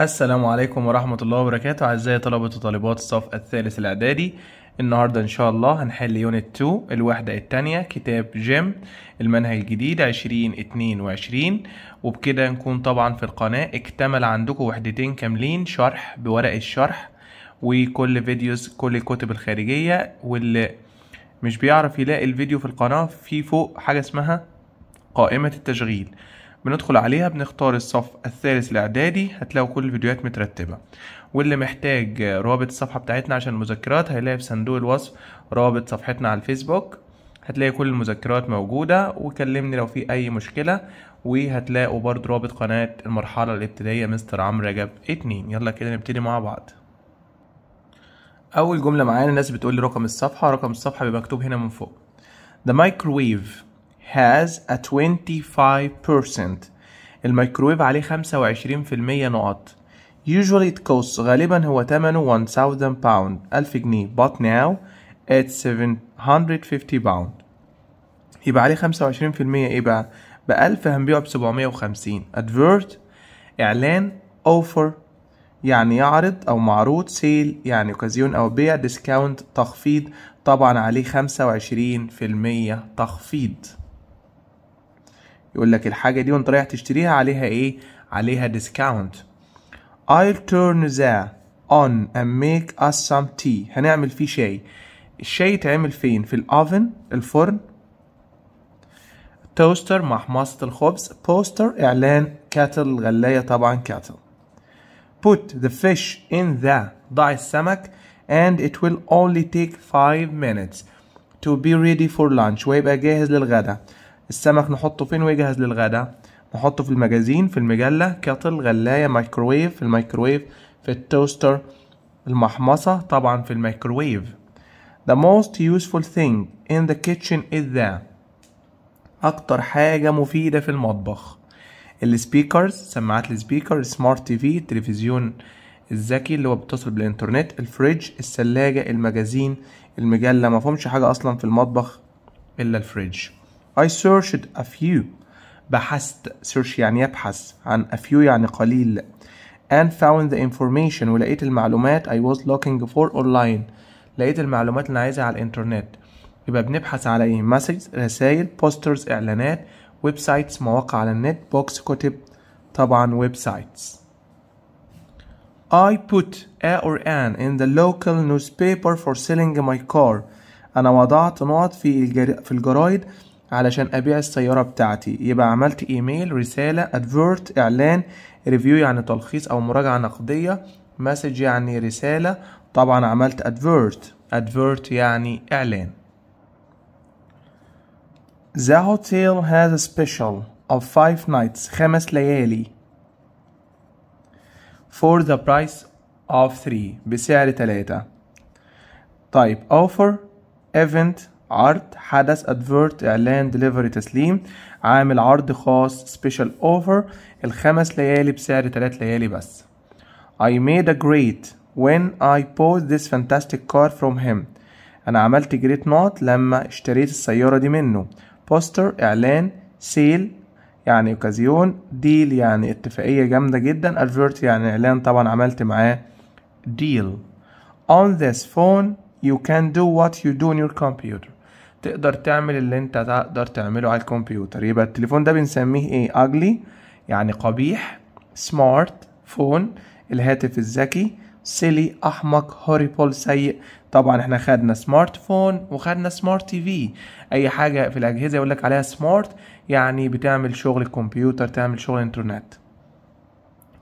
السلام عليكم ورحمة الله وبركاته أعزائي طلبة وطالبات الصف الثالث الإعدادي النهاردة إن شاء الله هنحل يونت 2 الوحدة التانية كتاب جيم المنهج الجديد 2022 وبكده نكون طبعا في القناة اكتمل عندكم وحدتين كاملين شرح بورق الشرح وكل فيديوز كل الكتب الخارجية واللي مش بيعرف يلاقي الفيديو في القناة في فوق حاجة اسمها قائمة التشغيل بندخل عليها بنختار الصف الثالث الاعدادي هتلاقوا كل الفيديوهات مترتبه واللي محتاج روابط الصفحه بتاعتنا عشان المذكرات هيلاقي في صندوق الوصف روابط صفحتنا على الفيسبوك هتلاقي كل المذكرات موجودة وكلمني لو في أي مشكلة وهتلاقوا برضه رابط قناة المرحلة الابتدائية مستر عمرو رجب اتنين يلا كده نبتدي مع بعض أول جملة معانا الناس بتقول لي رقم الصفحة رقم الصفحة بيبقى مكتوب هنا من فوق The microwave has a 25% الميكروويف عليه 25% نقط usually it costs غالبا هو تمنه 1000 pound 1000 جنيه but now it's 750 pound يبقى عليه 25% ايه بقى ب 1000 هنبيعه ب 750 advert اعلان offer يعني يعرض او معروض سيل يعني اوكازيون او بيع ديسكاونت تخفيض طبعا عليه 25% تخفيض يقول لك الحاجة دي وانت رايح تشتريها عليها ايه عليها ديسكاونت I'll turn the on and make us some tea هنعمل فيه شاي الشاي يتعمل فين في الاوفن الفرن توستر مع حماصة الخبز بوستر اعلان كاتل الغلاية طبعا كاتل put the fish in the ضع السمك and it will only take 5 minutes to be ready for lunch ويبقى جاهز للغدا السمك نحطه فين ويجهز للغدا نحطه في المجازين في المجلة كاتل غلاية مايكرويف في الميكرويف في التوستر المحمصة طبعا في المايكرويف The most useful thing in the kitchen is the أكتر حاجة مفيدة في المطبخ السبيكرز سماعات السبيكر سمارت تي في التلفزيون الذكي اللي هو بيتصل بالإنترنت الفريج الثلاجة المجازين المجلة مفهومش حاجة أصلا في المطبخ إلا الفريج I searched a few بحثت search يعني يبحث عن a few يعني قليل and found the information ولقيت المعلومات I was looking for online لقيت المعلومات اللي أنا عايزها على الإنترنت يبقى بنبحث على إيه مسج رسايل بوسترز إعلانات ويب سايتس مواقع على النت بوكس كتب طبعا ويب سايتس I put a or an in the local newspaper for selling my car أنا وضعت نقط في الجر... في الجرايد علشان أبيع السيارة بتاعتي يبقى عملت إيميل رسالة أدفيرت إعلان ريفيو يعني تلخيص أو مراجعة نقدية مسج يعني رسالة طبعا عملت أدفيرت أدفيرت يعني إعلان The hotel has a special of five nights خمس ليالي for the price of three بسعر تلاتة طيب offer event عرض حدث ادفيرت اعلان دليفري تسليم عامل عرض خاص سبيشال اوفر الخمس ليالي بسعر تلات ليالي بس I made a great when I bought this fantastic car from him انا عملت جريت نوت لما اشتريت السيارة دي منه بوستر اعلان سيل يعني اوكازيون ديل يعني اتفاقية جامدة جدا ادفيرت يعني اعلان طبعا عملت معاه ديل on this phone you can do what you do on your computer تقدر تعمل اللي انت تقدر تعمله على الكمبيوتر يبقى التليفون ده بنسميه ايه اجلي يعني قبيح سمارت فون الهاتف الذكي سيلي احمق هوريبول سيء طبعا احنا خدنا سمارت فون وخدنا سمارت تي في اي حاجه في الاجهزه يقول لك عليها سمارت يعني بتعمل شغل الكمبيوتر تعمل شغل انترنت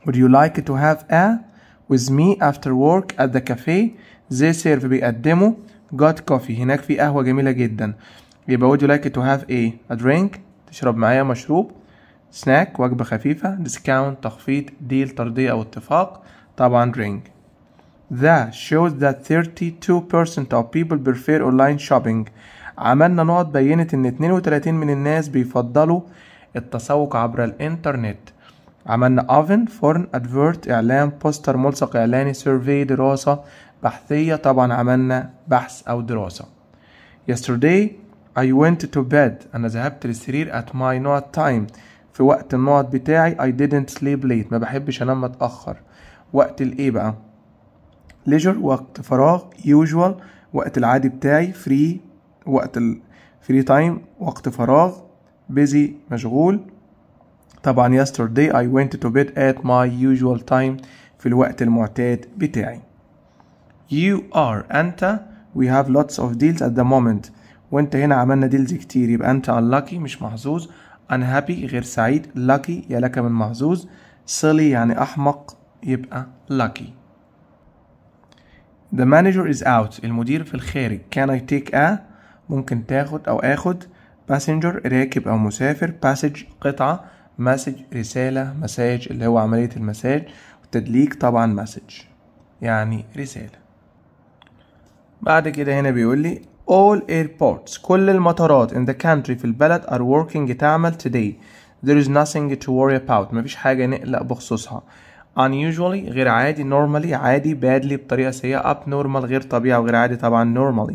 Would you like to have a with me after work at the cafe؟ زي سيرف بيقدمه got coffee هناك في قهوة جميلة جدا يبقى would you like to have a, a drink تشرب معايا مشروب snack وجبة خفيفة discount تخفيض deal ترضية أو اتفاق طبعا drink that shows that 32% of people prefer online shopping عملنا نقط بينت ان 32 من الناس بيفضلوا التسوق عبر الانترنت عملنا oven فرن advert اعلان بوستر ملصق اعلاني survey دراسة بحثية طبعا عملنا بحث أو دراسة yesterday I went to bed أنا ذهبت للسرير at my not time في وقت النوت بتاعي I didn't sleep late ما بحبش أنام متأخر وقت الإيه بقى leisure وقت فراغ usual وقت العادي بتاعي free وقت ال free time وقت فراغ busy مشغول طبعا yesterday I went to bed at my usual time في الوقت المعتاد بتاعي you are أنت we have lots of deals at the moment وانت هنا عملنا ديلز كتير يبقى انت unlucky مش محظوظ unhappy غير سعيد lucky يا لك من محظوظ silly يعني أحمق يبقى lucky The manager is out المدير في الخارج Can I take a ممكن تاخد أو آخد passenger راكب أو مسافر passage قطعة message رسالة مساج اللي هو عملية المساج والتدليك طبعا مسج يعني رسالة بعد كده هنا بيقول لي all airports كل المطارات in the country في البلد are working تعمل today there is nothing to worry about مفيش حاجة نقلق بخصوصها unusually غير عادي normally عادي badly بطريقة سيئة abnormal غير طبيعي وغير عادي طبعا normally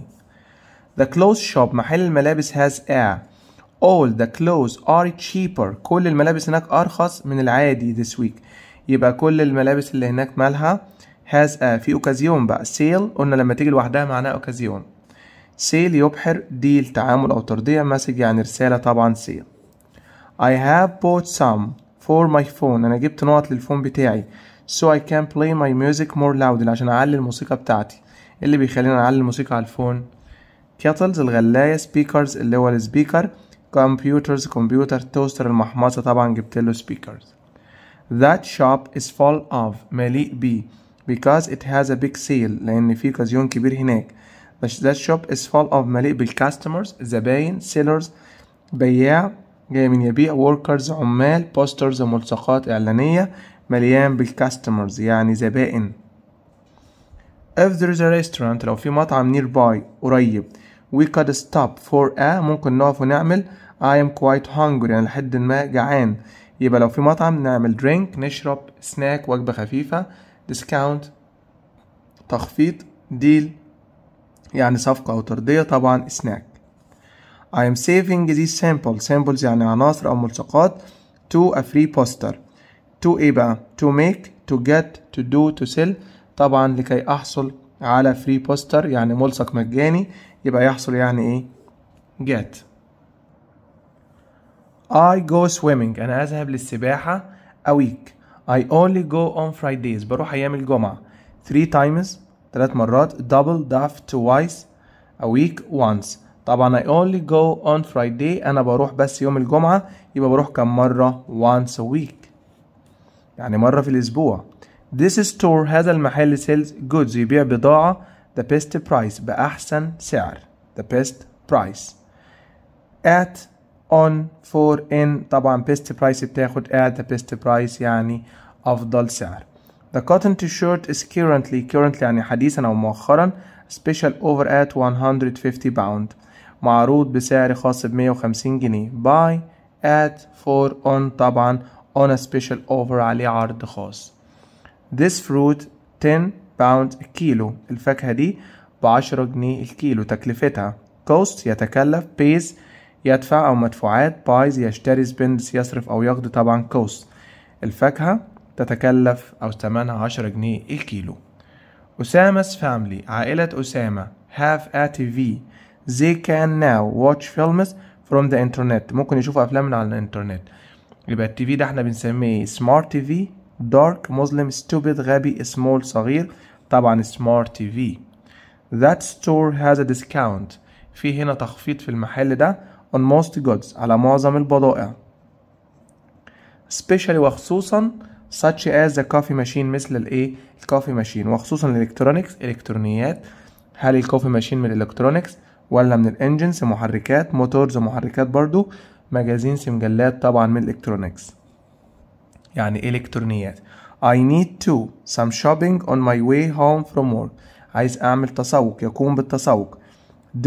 the clothes shop محل الملابس has a all the clothes are cheaper كل الملابس هناك أرخص من العادي this week يبقى كل الملابس اللي هناك مالها has a في اوكازيون بقى سيل قلنا لما تيجي لوحدها معناها اوكازيون سيل يبحر ديل تعامل او ترضيع مسج يعني رسالة طبعا سيل I have bought some for my phone انا جبت نقط للفون بتاعي so I can play my music more loudly عشان اعلي الموسيقى بتاعتي إيه اللي بيخلينا نعلي الموسيقى على الفون كاتلز الغلاية سبيكرز اللي هو السبيكر كمبيوترز كمبيوتر توستر المحمصة طبعا جبت له سبيكرز that shop is full of مليء بيه because it has a big sale لأن في كازيون كبير هناك that shop is full of مليء بالكاستمرز زباين sellers بياع جاي من يبيع workers عمال posters وملصقات إعلانية مليان بالكاستمرز يعني زبائن if there is a restaurant لو في مطعم nearby قريب we could stop for a ممكن نقف ونعمل I am quite hungry يعني لحد ما جعان يبقى لو في مطعم نعمل drink نشرب snack وجبة خفيفة ديسكاونت تخفيض ديل يعني صفقة أو طردية طبعا سناك I am saving these samples samples يعني عناصر أو ملصقات to a free poster to إيه بقى to make to get to do to sell طبعا لكي أحصل على free poster يعني ملصق مجاني يبقى يحصل يعني إيه get I go swimming أنا أذهب للسباحة a week I only go on Fridays بروح أيام الجمعة three times ثلاث مرات double daf twice a week once طبعا I only go on Friday أنا بروح بس يوم الجمعة يبقى بروح كم مرة once a week يعني مرة في الأسبوع This store هذا المحل sells goods يبيع بضاعة the best price بأحسن سعر the best price at on for in طبعا best price بتاخد at the best price يعني افضل سعر The cotton t-shirt is currently currently يعني حديثا أو مؤخرا special over at 150 pound معروض بسعر خاص ب 150 جنيه buy at for on طبعا on a special over عليه عرض خاص this fruit 10 pound كيلو الفاكهة دي ب 10 جنيه الكيلو تكلفتها cost يتكلف pays يدفع أو مدفوعات بايز يشتري سبندس يصرف أو يقضي طبعا كوست الفاكهة تتكلف أو ثمنها عشرة جنيه الكيلو أسامة فاملي عائلة أسامة have a TV they can now watch films from the internet ممكن يشوفوا أفلام من على الإنترنت يبقى التي في ده احنا بنسميه سمارت تي في دارك مظلم ستوبد غبي سمول صغير طبعا سمارت تي في that store has a discount في هنا تخفيض في المحل ده on most goods على معظم البضائع especially وخصوصا such as the coffee machine مثل الايه الكوفي ماشين وخصوصا الالكترونيكس الكترونيات هل الكوفي ماشين من الالكترونيكس ولا من الانجنز محركات موتورز محركات برضو مجازين مجلات طبعا من الالكترونيكس يعني الكترونيات I need to some shopping on my way home from work عايز أعمل تسوق يقوم بالتسوق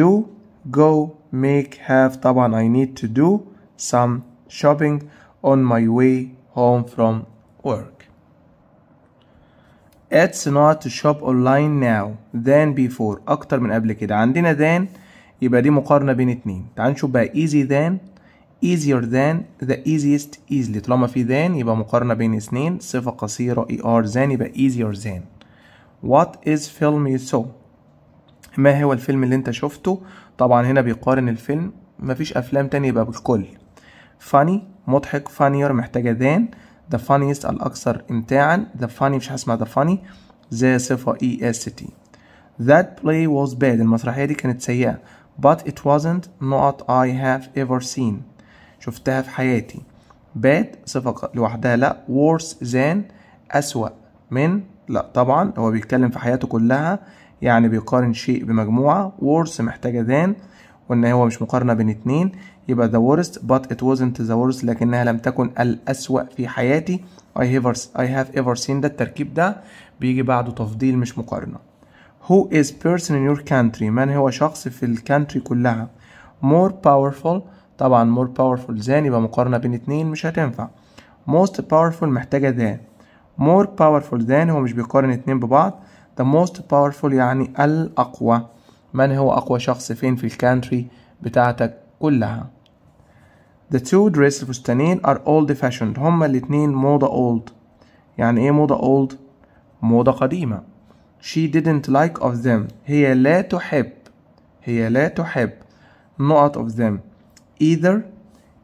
do go make have طبعا I need to do some shopping on my way home from work it's not to shop online now than before اكتر من قبل كده عندنا than يبقى دي مقارنة بين اتنين تعال نشوف بقى easy than easier than the easiest easily طالما في than يبقى مقارنة بين اثنين. صفة قصيرة er than يبقى easier than what is film you saw ما هو الفيلم اللي انت شفته طبعا هنا بيقارن الفيلم مفيش افلام تانية يبقى بالكل فاني مضحك فانيور محتاجة ذان ذا فانيست الاكثر امتاعا ذا فاني مش هسمع ذا فاني زي صفة اي اس تي That play was bad المسرحية دي كانت سيئة But it wasn't not I have ever seen شفتها في حياتي bad صفة لوحدها لا worse than أسوأ من لا طبعا هو بيتكلم في حياته كلها يعني بيقارن شيء بمجموعة worse محتاجة than وإن هو مش مقارنة بين اتنين يبقى the worst but it wasn't the worst لكنها لم تكن الأسوأ في حياتي I have, I have ever seen ده التركيب ده بيجي بعده تفضيل مش مقارنة Who is person in your country من هو شخص في الكانتري كلها more powerful طبعا more powerful than يبقى مقارنة بين اتنين مش هتنفع most powerful محتاجة than more powerful than هو مش بيقارن اتنين ببعض the most powerful يعني الأقوى من هو أقوى شخص فين في الكانتري بتاعتك كلها The two dress الفستانين are old fashioned هما الاتنين موضة old يعني ايه موضة old؟ موضة قديمة She didn't like of them هي لا تحب هي لا تحب not of them either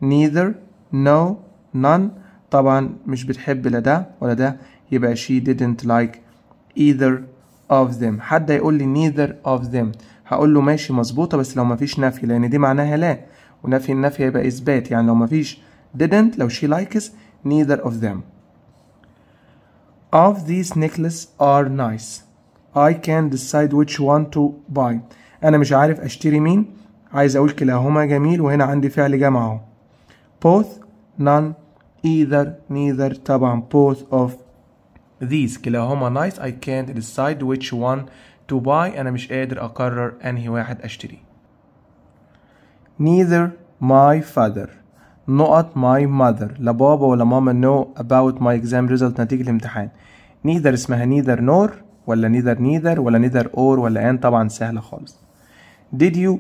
neither no none طبعا مش بتحب لا ده ولا ده يبقى she didn't like either of them حد هيقول لي neither of them هقول له ماشي مظبوطه بس لو مفيش نفي لان دي معناها لا ونفي النفي هيبقى اثبات يعني لو مفيش didn't لو she likes neither of them of these necklaces are nice I can decide which one to buy انا مش عارف اشتري مين عايز اقول كلاهما جميل وهنا عندي فعل جمع اهو both none either neither طبعا both of these كلاهما nice I can't decide which one to buy أنا مش قادر أقرر أنهي واحد أشتري neither my father not my mother لا بابا ولا ماما know about my exam result نتيجة الامتحان neither اسمها neither nor ولا neither neither ولا neither or ولا and طبعا سهلة خالص did you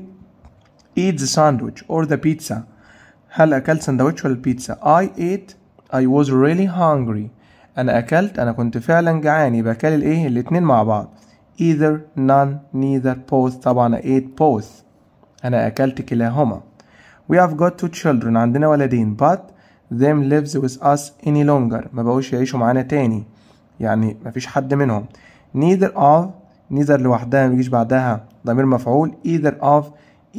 eat the sandwich or the pizza هل أكلت سندوتش ولا البيتزا I ate I was really hungry انا اكلت انا كنت فعلا جعان يبقى كل الايه الاتنين مع بعض either none neither both طبعا I ate both انا اكلت كلاهما we have got two children عندنا ولدين but them lives with us any longer ما بقوش يعيشوا معانا تاني يعني مفيش حد منهم neither of neither لوحدها بيجيش بعدها ضمير مفعول either of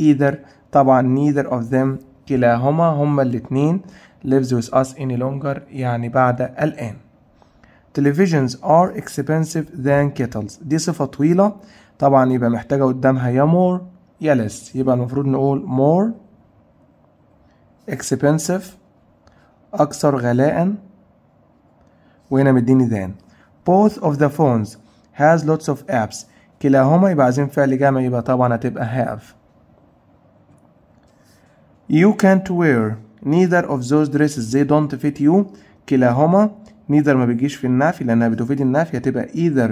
either طبعا neither of them كلاهما هما الاتنين lives with us any longer يعني بعد الآن televisions are expensive than kettles دي صفة طويلة طبعا يبقى محتاجة قدامها يا more يا less يبقى المفروض نقول more expensive أكثر غلاء وهنا مديني than both of the phones has lots of apps كلاهما يبقى عايزين فعل جامع يبقى طبعا هتبقى have you can't wear neither of those dresses they don't fit you كلاهما نيذر ما بتجيش في النافي لانها بتفيد النافي هتبقى either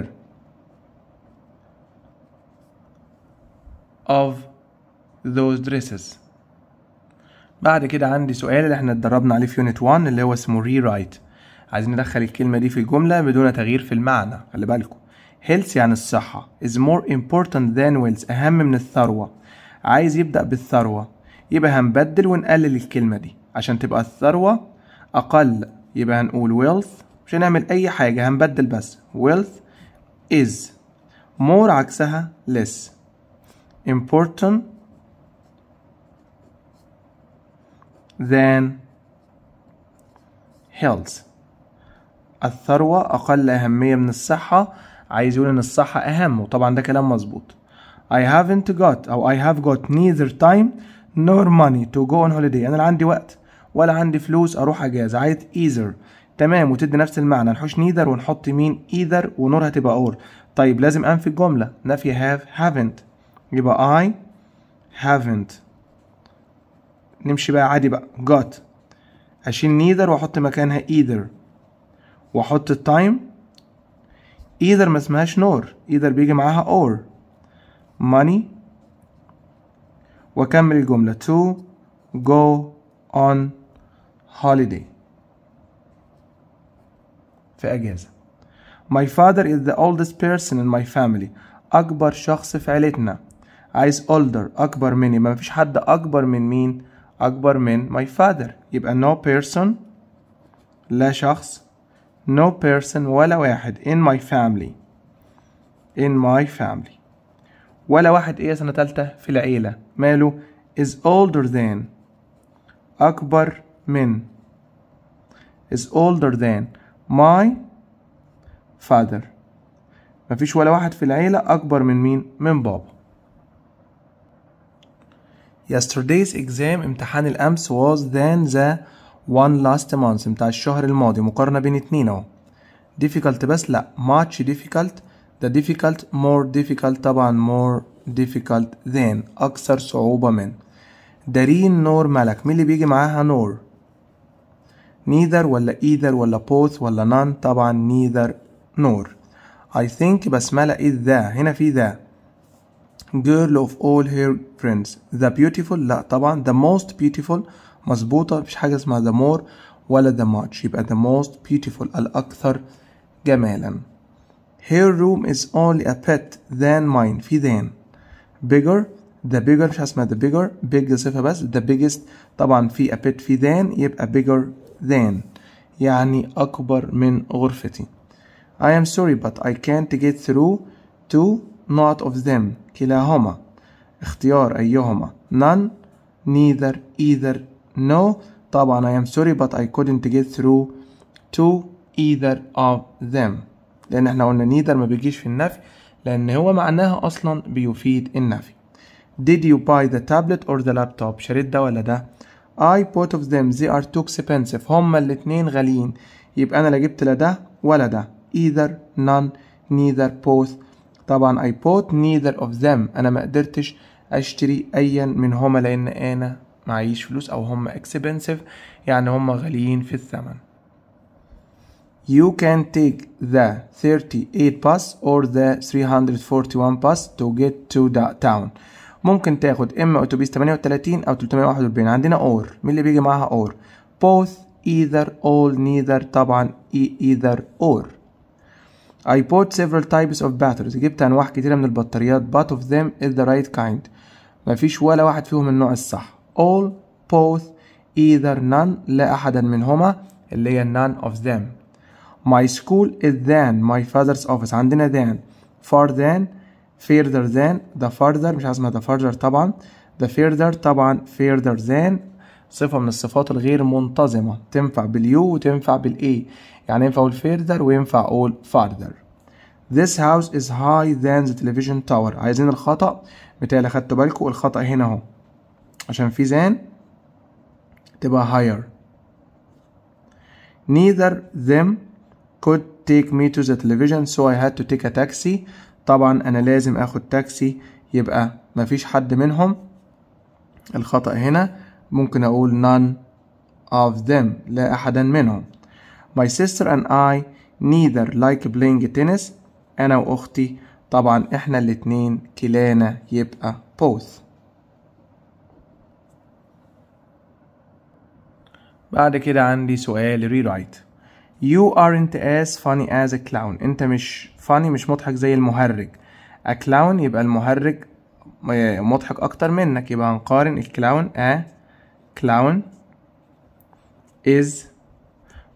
of those dresses بعد كده عندي سؤال اللي احنا اتدربنا عليه في يونت 1 اللي هو اسمه ري رايت عايزين ندخل الكلمة دي في الجملة بدون تغيير في المعنى خلي بالكم health يعني الصحة is more important than wealth أهم من الثروة عايز يبدأ بالثروة يبقى هنبدل ونقلل الكلمة دي عشان تبقى الثروة أقل يبقى هنقول wealth مش هنعمل أي حاجة هنبدل بس wealth is more عكسها less important than health الثروة أقل أهمية من الصحة عايز يقول إن الصحة أهم وطبعا ده كلام مظبوط I haven't got أو I have got neither time nor money to go on holiday أنا لا عندي وقت ولا عندي فلوس أروح أجازة عايز either تمام وتدي نفس المعنى نحوش نيذر ونحط مين ايذر ونور هتبقى اور طيب لازم انفي الجمله نفي هاف هافنت يبقى اي هافنت نمشي بقى عادي بقى got اشيل نيذر واحط مكانها ايذر واحط التايم ايذر ما اسمهاش نور ايذر بيجي معاها اور ماني واكمل الجملة to go on holiday في أجازة My father is the oldest person in my family أكبر شخص في عيلتنا عايز older أكبر مني ما فيش حد أكبر من مين أكبر من my father يبقى no person لا شخص no person ولا واحد in my family in my family ولا واحد ايه سنة تالتة في العيلة ماله is older than أكبر من is older than my father مفيش ولا واحد في العيلة أكبر من مين؟ من بابا Yesterday's exam امتحان الأمس was than the one last month بتاع الشهر الماضي مقارنة بين اتنين اهو difficult بس لأ much difficult the difficult more difficult طبعا more difficult than أكثر صعوبة من دارين نور ملك مين اللي بيجي معاها نور؟ neither ولا either ولا both ولا none طبعا neither nor I think بسملة is ذا. هنا في ذا. girl of all her friends the beautiful لا طبعا the most beautiful مظبوطة مش حاجة اسمها the more ولا the much يبقى the most beautiful الأكثر جمالا her room is only a bit than mine في than bigger the bigger مش هسمع the bigger big صفة بس the biggest طبعا في a bit في than يبقى bigger than يعني أكبر من غرفتي I am sorry but I can't get through to not of them كلاهما اختيار أيهما none neither either no طبعا I am sorry but I couldn't get through to either of them لأن احنا قلنا neither ما بيجيش في النفي لأن هو معناها أصلا بيفيد النفي Did you buy the tablet or the laptop؟ شريت ده ولا ده؟ I both of them they are too expensive هما الاثنين غاليين يبقى أنا لا جبت لا ده ولا ده either none neither both طبعا I bought neither of them أنا ما قدرتش أشتري أيا من هما لأن أنا معيش فلوس أو هما expensive يعني هما غاليين في الثمن You can take the 38 bus or the 341 bus to get to the town ممكن تاخد اما اتوبيس 38 او 341 عندنا اور مين اللي بيجي معاها اور both either all neither طبعا either or I bought several types of batteries جبت انواع كتيرة من البطاريات but of them is the right kind مفيش ولا واحد فيهم النوع الصح all both either none لا احدا منهما اللي هي none of them my school is than my father's office عندنا than far than further than the further مش عايز اسمها the further طبعا the further طبعا further than صفة من الصفات الغير منتظمة تنفع باليو وتنفع بالاي يعني ينفع اقول further وينفع اقول farther This house is high than the television tower عايزين الخطأ متهيألي خدتوا بالكم الخطأ هنا اهو عشان في than تبقى higher Neither them could take me to the television so I had to take a taxi طبعا انا لازم اخد تاكسي يبقى مفيش حد منهم الخطأ هنا ممكن اقول none of them لا احدا منهم my sister and I neither like playing tennis انا واختي طبعا احنا الاتنين كلانا يبقى both بعد كده عندي سؤال rewrite you aren't as funny as a clown انت مش فاني مش مضحك زي المهرج اكلاون يبقى المهرج مضحك اكتر منك يبقى هنقارن الكلاون اه كلاون is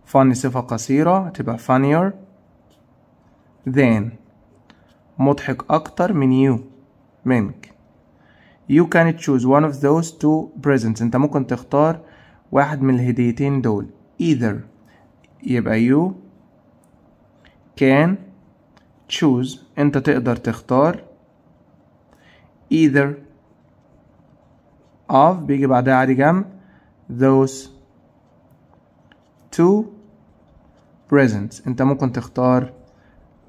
فاني صفة قصيرة تبقى funnier than مضحك أكتر من you منك you can choose one of those two presents أنت ممكن تختار واحد من الهديتين دول either يبقى you can choose انت تقدر تختار either of بيجي بعدها عادي جم those two presents انت ممكن تختار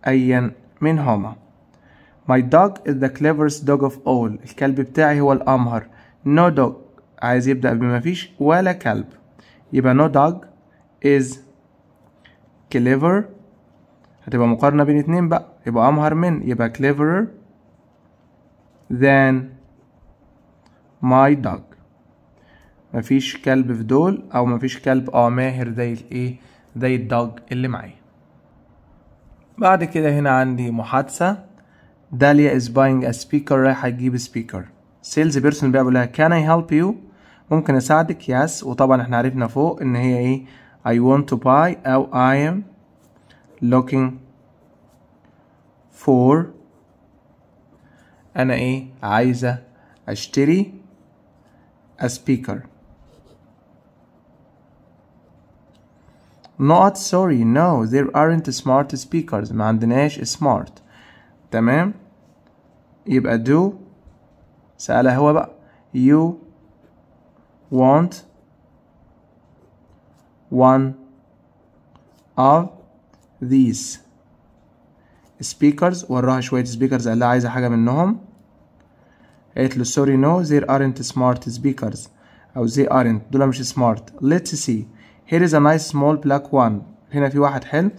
ايا منهما My dog is the cleverest dog of all الكلب بتاعي هو الأمهر No dog عايز يبدأ بما فيش ولا كلب يبقى no dog is clever هتبقى مقارنة بين اتنين بقى يبقى أمهر من يبقى cleverer than my dog مفيش كلب في دول أو مفيش كلب اه ماهر زي الإيه زي الدوج اللي معايا بعد كده هنا عندي محادثة داليا is buying a speaker رايحة تجيب speaker سيلز بيرسون بقى بيقول لها can I help you ممكن أساعدك يس وطبعا احنا عرفنا فوق إن هي إيه I want to buy أو I am looking فور انا ايه عايزه اشتري a speaker not sorry no there aren't smart speakers ما عندناش smart تمام يبقى do سأله هو بقى you want one of these سبيكرز وراها شويه سبيكرز قال لها عايزه حاجه منهم قالت له سوري نو زير ارنت سمارت سبيكرز او زي ارنت دول مش سمارت let's see here is a nice small black one هنا في واحد حلو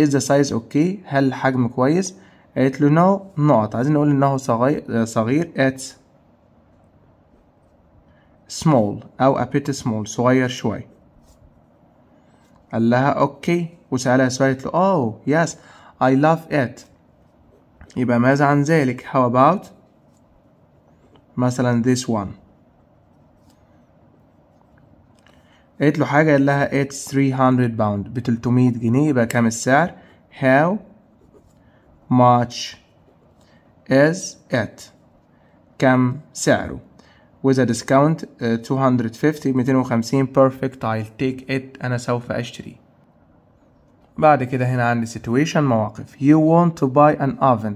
از ذا سايز اوكي هل الحجم كويس قالت له نو نقط عايزين نقول انه صغير صغير اتس small او a bit small صغير شوي قال لها اوكي وسألها سؤال قالت له oh yes I laugh at يبقى ماذا عن ذلك how about مثلا this one قالت له حاجة قال لها it's 300 pound ب 300 جنيه يبقى كم السعر how much is it كم سعره with a discount uh, 250 250 perfect I'll take it أنا سوف أشتري بعد كده هنا عندي situation مواقف you want to buy an oven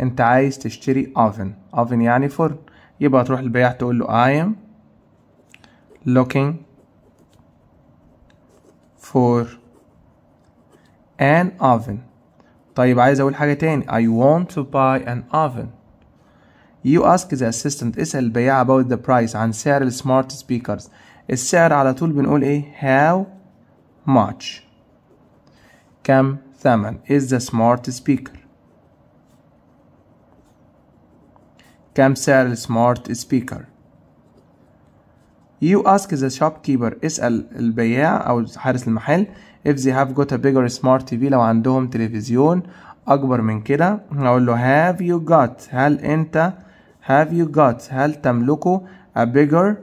انت عايز تشتري oven oven يعني فرن يبقى تروح البيع تقول له I am looking for an oven طيب عايز اقول حاجة تاني I want to buy an oven You ask the assistant اسأل البياع about the price عن سعر السمارت سبيكرز السعر على طول بنقول ايه how much كم ثمن is the smart speaker كم سعر smart speaker You ask the shopkeeper اسأل البياع أو حارس المحل if they have got a bigger smart TV لو عندهم تلفزيون أكبر من كده أقول له have you got هل أنت have you got هل تملكه a bigger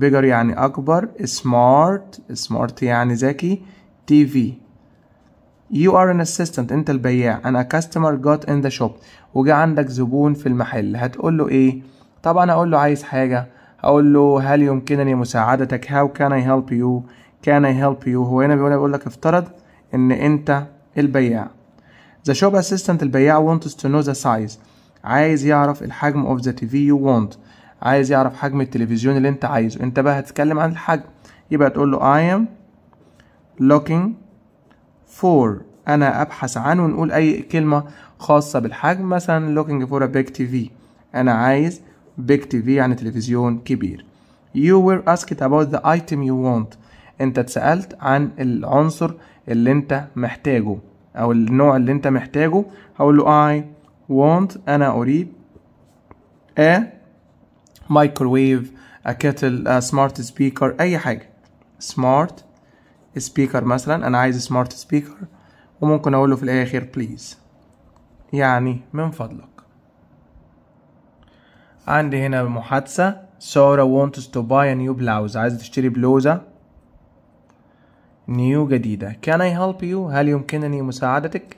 bigger يعني أكبر smart smart يعني ذكي TV You are an assistant انت البياع and a customer got in the shop وجا عندك زبون في المحل هتقول له ايه طبعا اقول له عايز حاجة اقول له هل يمكنني مساعدتك how can I help you can I help you هو هنا بيقول لك افترض ان انت البياع the shop assistant البياع wants to know the size عايز يعرف الحجم of the TV you want عايز يعرف حجم التلفزيون اللي انت عايزه انت بقى هتتكلم عن الحجم يبقى تقول له I am looking for انا ابحث عنه ونقول اي كلمه خاصه بالحجم مثلا looking for a big TV انا عايز big TV يعني تلفزيون كبير you were asked about the item you want انت اتسألت عن العنصر اللي انت محتاجه او النوع اللي انت محتاجه هقول له I want انا اريد a microwave a kettle a smart speaker اي حاجة smart سبيكر مثلا انا عايز سمارت سبيكر وممكن اقول له في الاخر بليز يعني من فضلك عندي هنا محادثة سارة wants to buy a new blouse عايزة تشتري بلوزة نيو جديدة can I help you هل يمكنني مساعدتك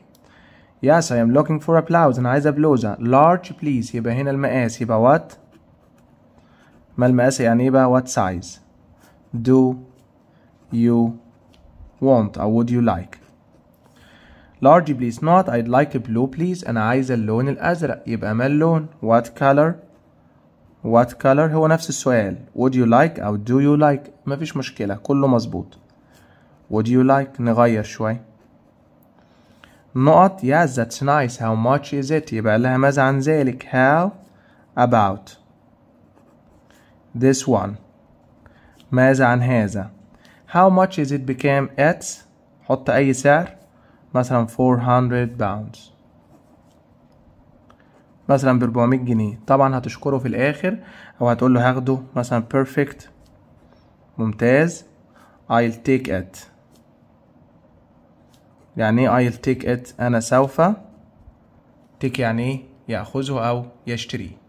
yes I am looking for a blouse أنا عايزة بلوزة large please يبقى هنا المقاس يبقى what ما المقاس يعني يبقى what size do you want or would you like large please not I'd like blue please أنا عايز اللون الأزرق يبقى ما اللون what color what color هو نفس السؤال would you like أو do you like فيش مشكلة كله مظبوط would you like نغير شوي. Not. yes that's nice how much is it يبقى لها ماذا عن ذلك how about this one ماذا عن هذا how much is it became at حط أي سعر مثلا 400 pounds مثلا ب 400 جنيه طبعا هتشكره في الآخر أو هتقول له هاخده مثلا perfect ممتاز I'll take it يعني ايه I'll take it أنا سوف take يعني إيه يأخذه أو يشتريه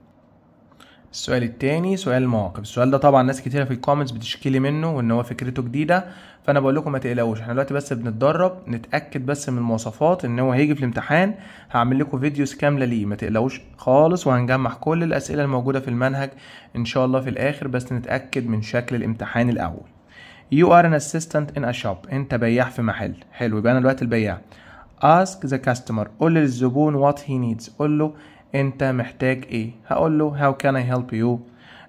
السؤال التاني سؤال المواقف السؤال ده طبعا ناس كتيره في الكومنتس بتشكيلي منه وان هو فكرته جديده فانا بقول لكم ما تقلقوش احنا دلوقتي بس بنتدرب نتاكد بس من المواصفات ان هو هيجي في الامتحان هعمل لكم فيديوز كامله ليه ما تقلقوش خالص وهنجمع كل الاسئله الموجوده في المنهج ان شاء الله في الاخر بس نتاكد من شكل الامتحان الاول You are an assistant in a shop انت بياع في محل حلو يبقى انا دلوقتي البياع ask the customer قول للزبون what he needs قول له انت محتاج ايه هقول له how can I help you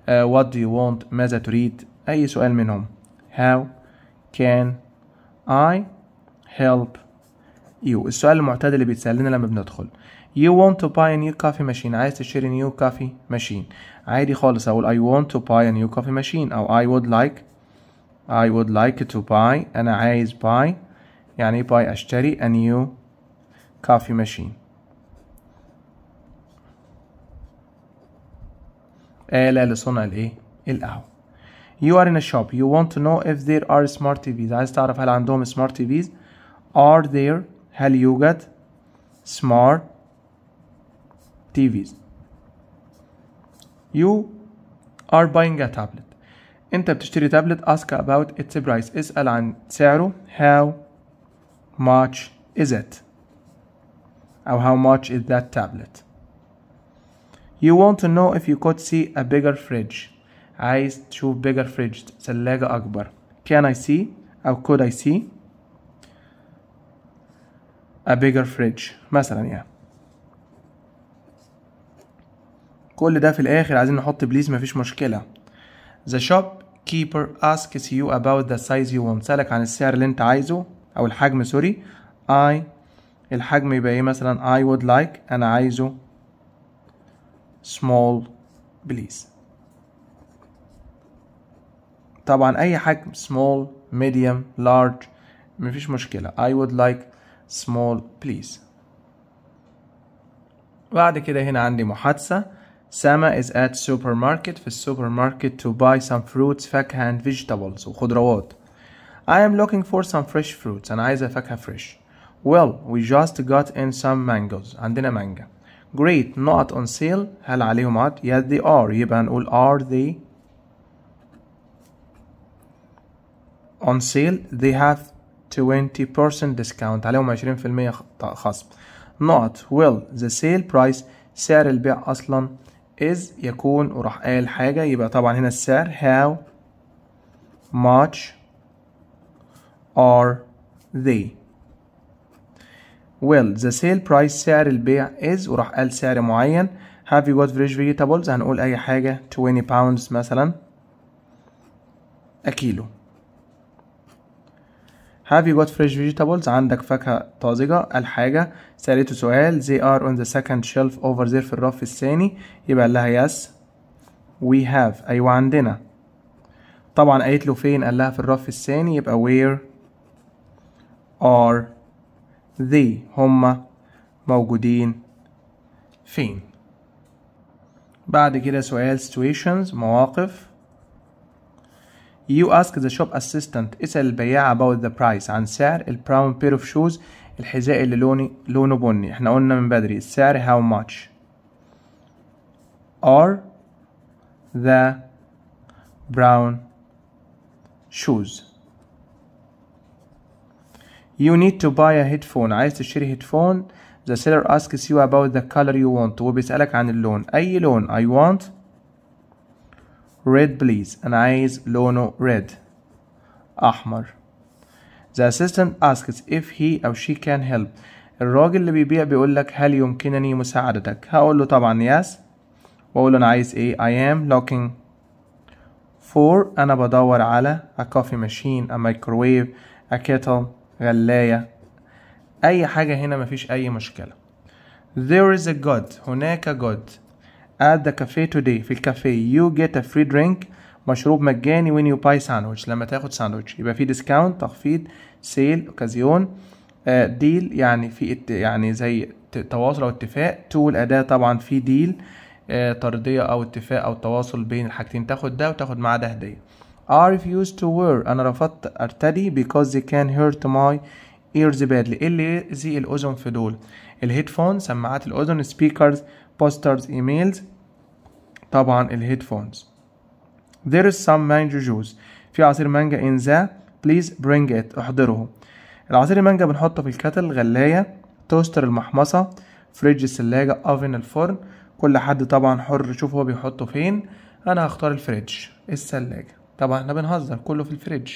uh, what do you want ماذا تريد اي سؤال منهم how can I help you السؤال المعتاد اللي بيتسال لنا لما بندخل you want to buy a new coffee machine عايز تشتري new coffee machine عادي خالص اقول I want to buy a new coffee machine او I would like I would like to buy أنا عايز buy يعني buy أشتري a new coffee machine آلة لصنع الايه القهوة you are in a shop you want to know if there are smart TVs عايز تعرف هل عندهم smart TVs are there هل يوجد smart TVs you are buying a tablet انت بتشتري تابلت ask about its price اسأل عن سعره how much is it او how much is that tablet You want to know if you could see a bigger fridge عايز تشوف bigger fridge ثلاجة أكبر Can I see أو could I see a bigger fridge مثلا يعني كل ده في الآخر عايزين نحط بليز مفيش مشكلة The shopkeeper asks you about the size you want سألك عن السعر اللي انت عايزه أو الحجم سوري I الحجم يبقى ايه مثلا I would like أنا عايزه small please طبعا اي حجم small medium large مفيش مشكلة I would like small please بعد كده هنا عندي محادثة Sama is at supermarket في السوبرماركت to buy some fruits فاكهة and vegetables وخضروات I am looking for some fresh fruits أنا عايزة فاكهة fresh Well we just got in some mangoes عندنا مانجا great not on sale هل عليهم عد yes they are يبقى هنقول are they on sale they have 20% discount عليهم 20% خصم not will the sale price سعر البيع اصلا is يكون وراح قال حاجة يبقى طبعا هنا السعر how much are they well the sale price سعر البيع is وراح قال سعر معين have you got fresh vegetables هنقول أي حاجة 20 pounds مثلا أكيلو Have you got fresh vegetables عندك فاكهة طازجة الحاجة سألته سؤال they are on the second shelf over there في الرف الثاني يبقى قال لها yes we have أيوة عندنا طبعا قالت له فين قال لها في الرف الثاني يبقى where are they هما موجودين فين بعد كده سؤال situations مواقف You ask the shop assistant اسأل البياع about the price عن سعر ال brown pair of shoes الحذاء اللي لوني لونه بني احنا قلنا من بدري السعر how much are the brown shoes you need to buy a headphone عايز تشتري headphone the seller asks you about the color you want وبيسألك عن اللون أي لون I want red please أنا عايز لونه red أحمر the assistant asks if he or she can help الراجل اللي بيبيع بيقول لك هل يمكنني مساعدتك هقول له طبعا yes واقول له انا عايز ايه I am looking for انا بدور على a coffee machine a microwave a kettle غلاية أي حاجة هنا مفيش أي مشكلة There is a God هناك God at the cafe today في الكافيه you get a free drink مشروب مجاني when you buy sandwich لما تاخد ساندويتش يبقى في ديسكاونت تخفيض سيل اوكازيون ديل يعني في يعني زي تواصل او اتفاق تول اداه طبعا في ديل آه، طرديه او اتفاق او تواصل بين الحاجتين تاخد ده وتاخد معاه ده هديه I refuse to wear أنا رفضت أرتدي because they can hurt my ears badly إيه اللي يأذي الأذن في دول الهيدفون سماعات الأذن speakers posters emails طبعا الهيدفونز There is some mango juice في عصير مانجا in the please bring it احضره العصير المانجا بنحطه في الكتل غلاية توستر المحمصة فريج الثلاجة اوفن الفرن كل حد طبعا حر يشوف هو بيحطه فين انا هختار الفريج الثلاجة طبعا احنا بنهزر كله في الفريج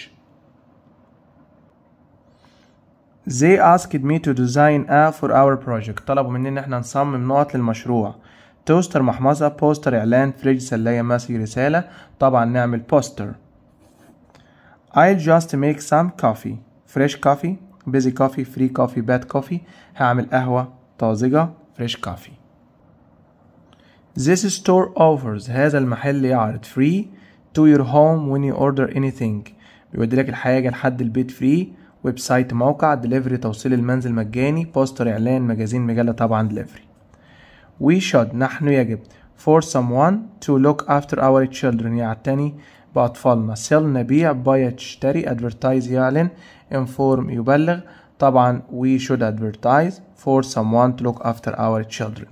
They asked me to design a for our project طلبوا مننا ان احنا نصمم نقط للمشروع توستر محمظة بوستر اعلان فريج سلاية ماسك رسالة طبعا نعمل بوستر I'll just make some coffee fresh coffee busy coffee free coffee bad coffee هعمل قهوة طازجة fresh coffee This store offers هذا المحل يعرض free to your home when you order anything بيودي لك الحاجة لحد البيت فري ويب سايت موقع دليفري توصيل المنزل مجاني بوستر إعلان مجازين مجلة طبعا دليفري We should نحن يجب for someone to look after our children يعتني بأطفالنا sell نبيع buy يشتري advertise يعلن inform يبلغ طبعا we should advertise for someone to look after our children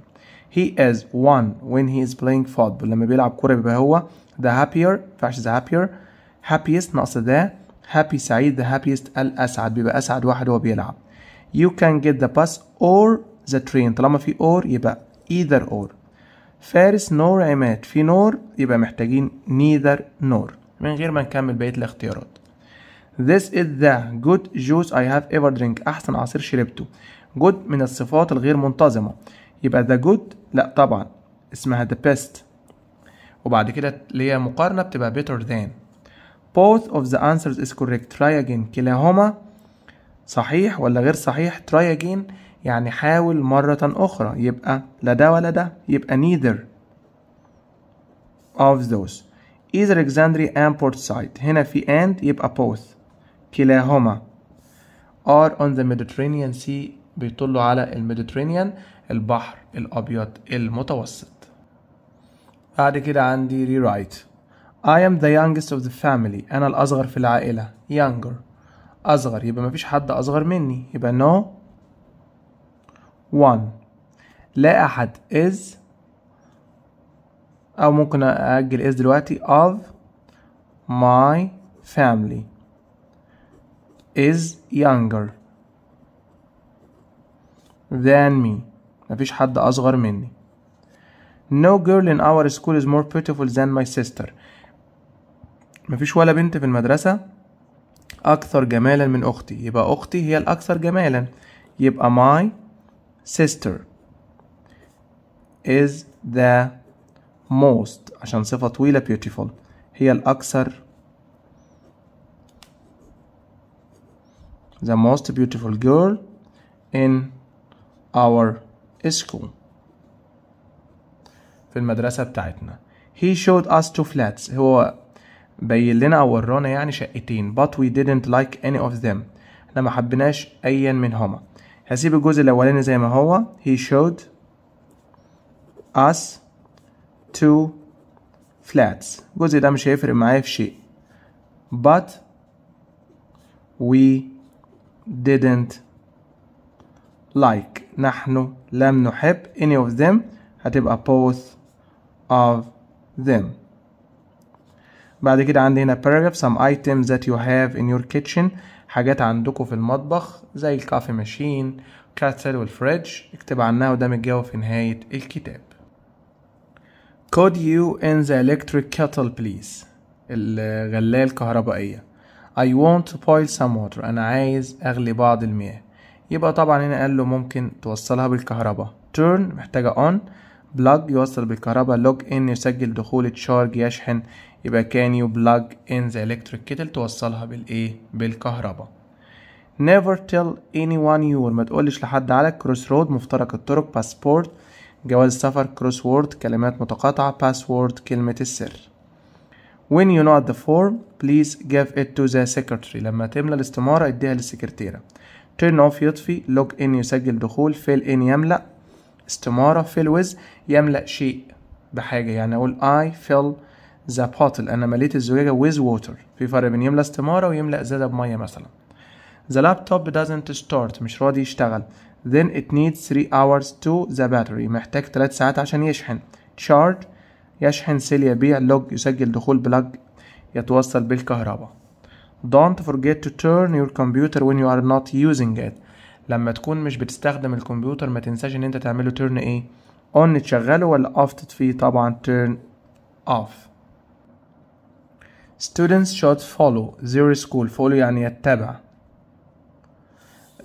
he is one when he is playing football لما بيلعب كورة بيبقى هو the happier ينفعش the happier happiest ناقص ده happy سعيد the happiest الأسعد بيبقى أسعد واحد وهو بيلعب you can get the bus or the train طالما في or يبقى either or فارس نور عماد في نور يبقى محتاجين neither نور من غير ما نكمل بقية الاختيارات This is the good juice I have ever drink أحسن عصير شربته good من الصفات الغير منتظمة يبقى the good لا طبعا اسمها the best وبعد كده اللي هي مقارنة بتبقى better than both of the answers is correct try again كلاهما صحيح ولا غير صحيح try again يعني حاول مرة أخرى يبقى لا ده ولا ده يبقى neither of those either Alexandria and port side هنا في and يبقى both كلاهما are on the Mediterranean Sea بيطلوا على الميديترينيان البحر الأبيض المتوسط بعد كده عندي rewrite I am the youngest of the family أنا الأصغر في العائلة younger أصغر يبقى مفيش حد أصغر مني يبقى no one لا أحد is أو ممكن أأجل is دلوقتي of my family is younger than me مفيش حد أصغر مني No girl in our school is more beautiful than my sister. مفيش ولا بنت في المدرسة أكثر جمالا من أختي يبقى أختي هي الأكثر جمالا يبقى my sister is the most عشان صفة طويلة beautiful هي الأكثر the most beautiful girl in our school في المدرسة بتاعتنا he showed us two flats هو بين لنا او ورانا يعني شقتين but we didn't like any of them احنا ما حبيناش ايا منهما هسيب الجزء الاولاني زي ما هو he showed us two flats الجزء ده مش هيفرق معايا في شيء but we didn't like نحن لم نحب any of them هتبقى both of them بعد كده عندي هنا paragraph some items that you have in your kitchen حاجات عندكم في المطبخ زي الكافي ماشين كاتل والفريج اكتب عنها وده متجاوب في نهاية الكتاب Could you in the electric kettle please الغلاية الكهربائية I want to boil some water أنا عايز أغلي بعض المياه يبقى طبعا هنا قال له ممكن توصلها بالكهرباء turn محتاجة on بلاج يوصل بالكهرباء لوج ان يسجل دخول تشارج يشحن يبقى كان يو بلاج ان ذا الكتريك كيتل توصلها بالايه بالكهرباء never tell anyone your ما تقولش لحد على كروس رود مفترق الطرق باسبورت جواز سفر كروس وورد كلمات متقاطعة باسورد كلمة السر when you know the form please give it to the secretary لما تملى الاستمارة اديها للسكرتيرة turn off يطفي log in يسجل دخول fill in يملأ استمارة fill with يملأ شيء بحاجة يعني أقول I fill the bottle أنا مليت الزجاجة with water في فرق بين يملأ استمارة ويملأ زادة بمية مثلا The laptop doesn't start مش راضي يشتغل Then it needs 3 hours to the battery محتاج 3 ساعات عشان يشحن Charge يشحن سيل يبيع لوج يسجل دخول بلاج يتوصل بالكهرباء Don't forget to turn your computer when you are not using it لما تكون مش بتستخدم الكمبيوتر ما تنساش ان انت تعمله تيرن ايه اون تشغله ولا اوف تطفيه طبعا تيرن اوف students should follow their school follow يعني يتبع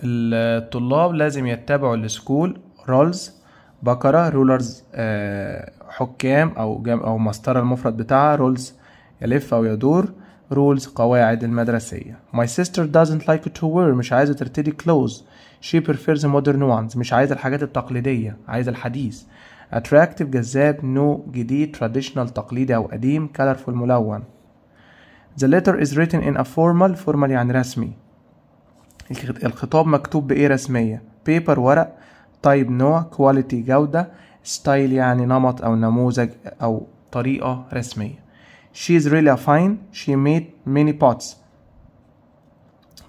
الطلاب لازم يتبعوا السكول رولز بكرة رولرز حكام أو جم أو مسطرة المفرد بتاعها رولز يلف أو يدور رولز قواعد المدرسية my sister doesn't like to wear مش عايزة ترتدي clothes شي بريفيرز مودرن وانز مش عايز الحاجات التقليديه عايز الحديث اتراكتيف جذاب نو جديد تراديشنال تقليدي او قديم كالرفول ملون ذا ليتر از ريتن ان ا فورمال فورمال يعني رسمي الخطاب مكتوب بايه رسميه بيبر ورق طيب نوع كواليتي جوده ستايل يعني نمط او نموذج او طريقه رسميه شي از ريلي فاين شي ميد ميني بوتس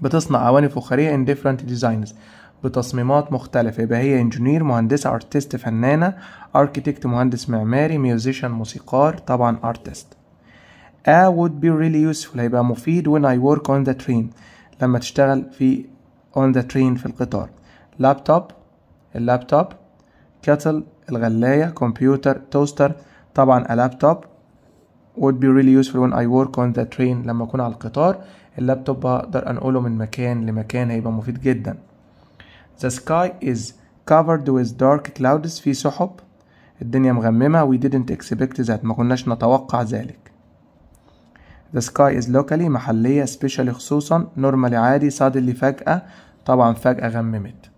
بتصنع اواني فخاريه ان ديفرنت ديزاينز بتصميمات مختلفة يبقى هي انجينير مهندسة ارتست فنانة اركيتكت مهندس معماري ميوزيشن موسيقار طبعا ارتست A would be really useful هيبقى مفيد when I work on the train لما تشتغل في on the train في القطار لابتوب اللابتوب كتل الغلاية كمبيوتر توستر طبعا اللابتوب would be really useful when I work on the train لما أكون على القطار اللابتوب بقدر أنقله من مكان لمكان هيبقى مفيد جدا The sky is covered with dark clouds. في سحب. الدنيا مغممة. We didn't expect that. ما كناش نتوقع ذلك. The sky is locally محلية. Especially خصوصا. Normally عادي. Suddenly فجأة. طبعا فجأة غممت.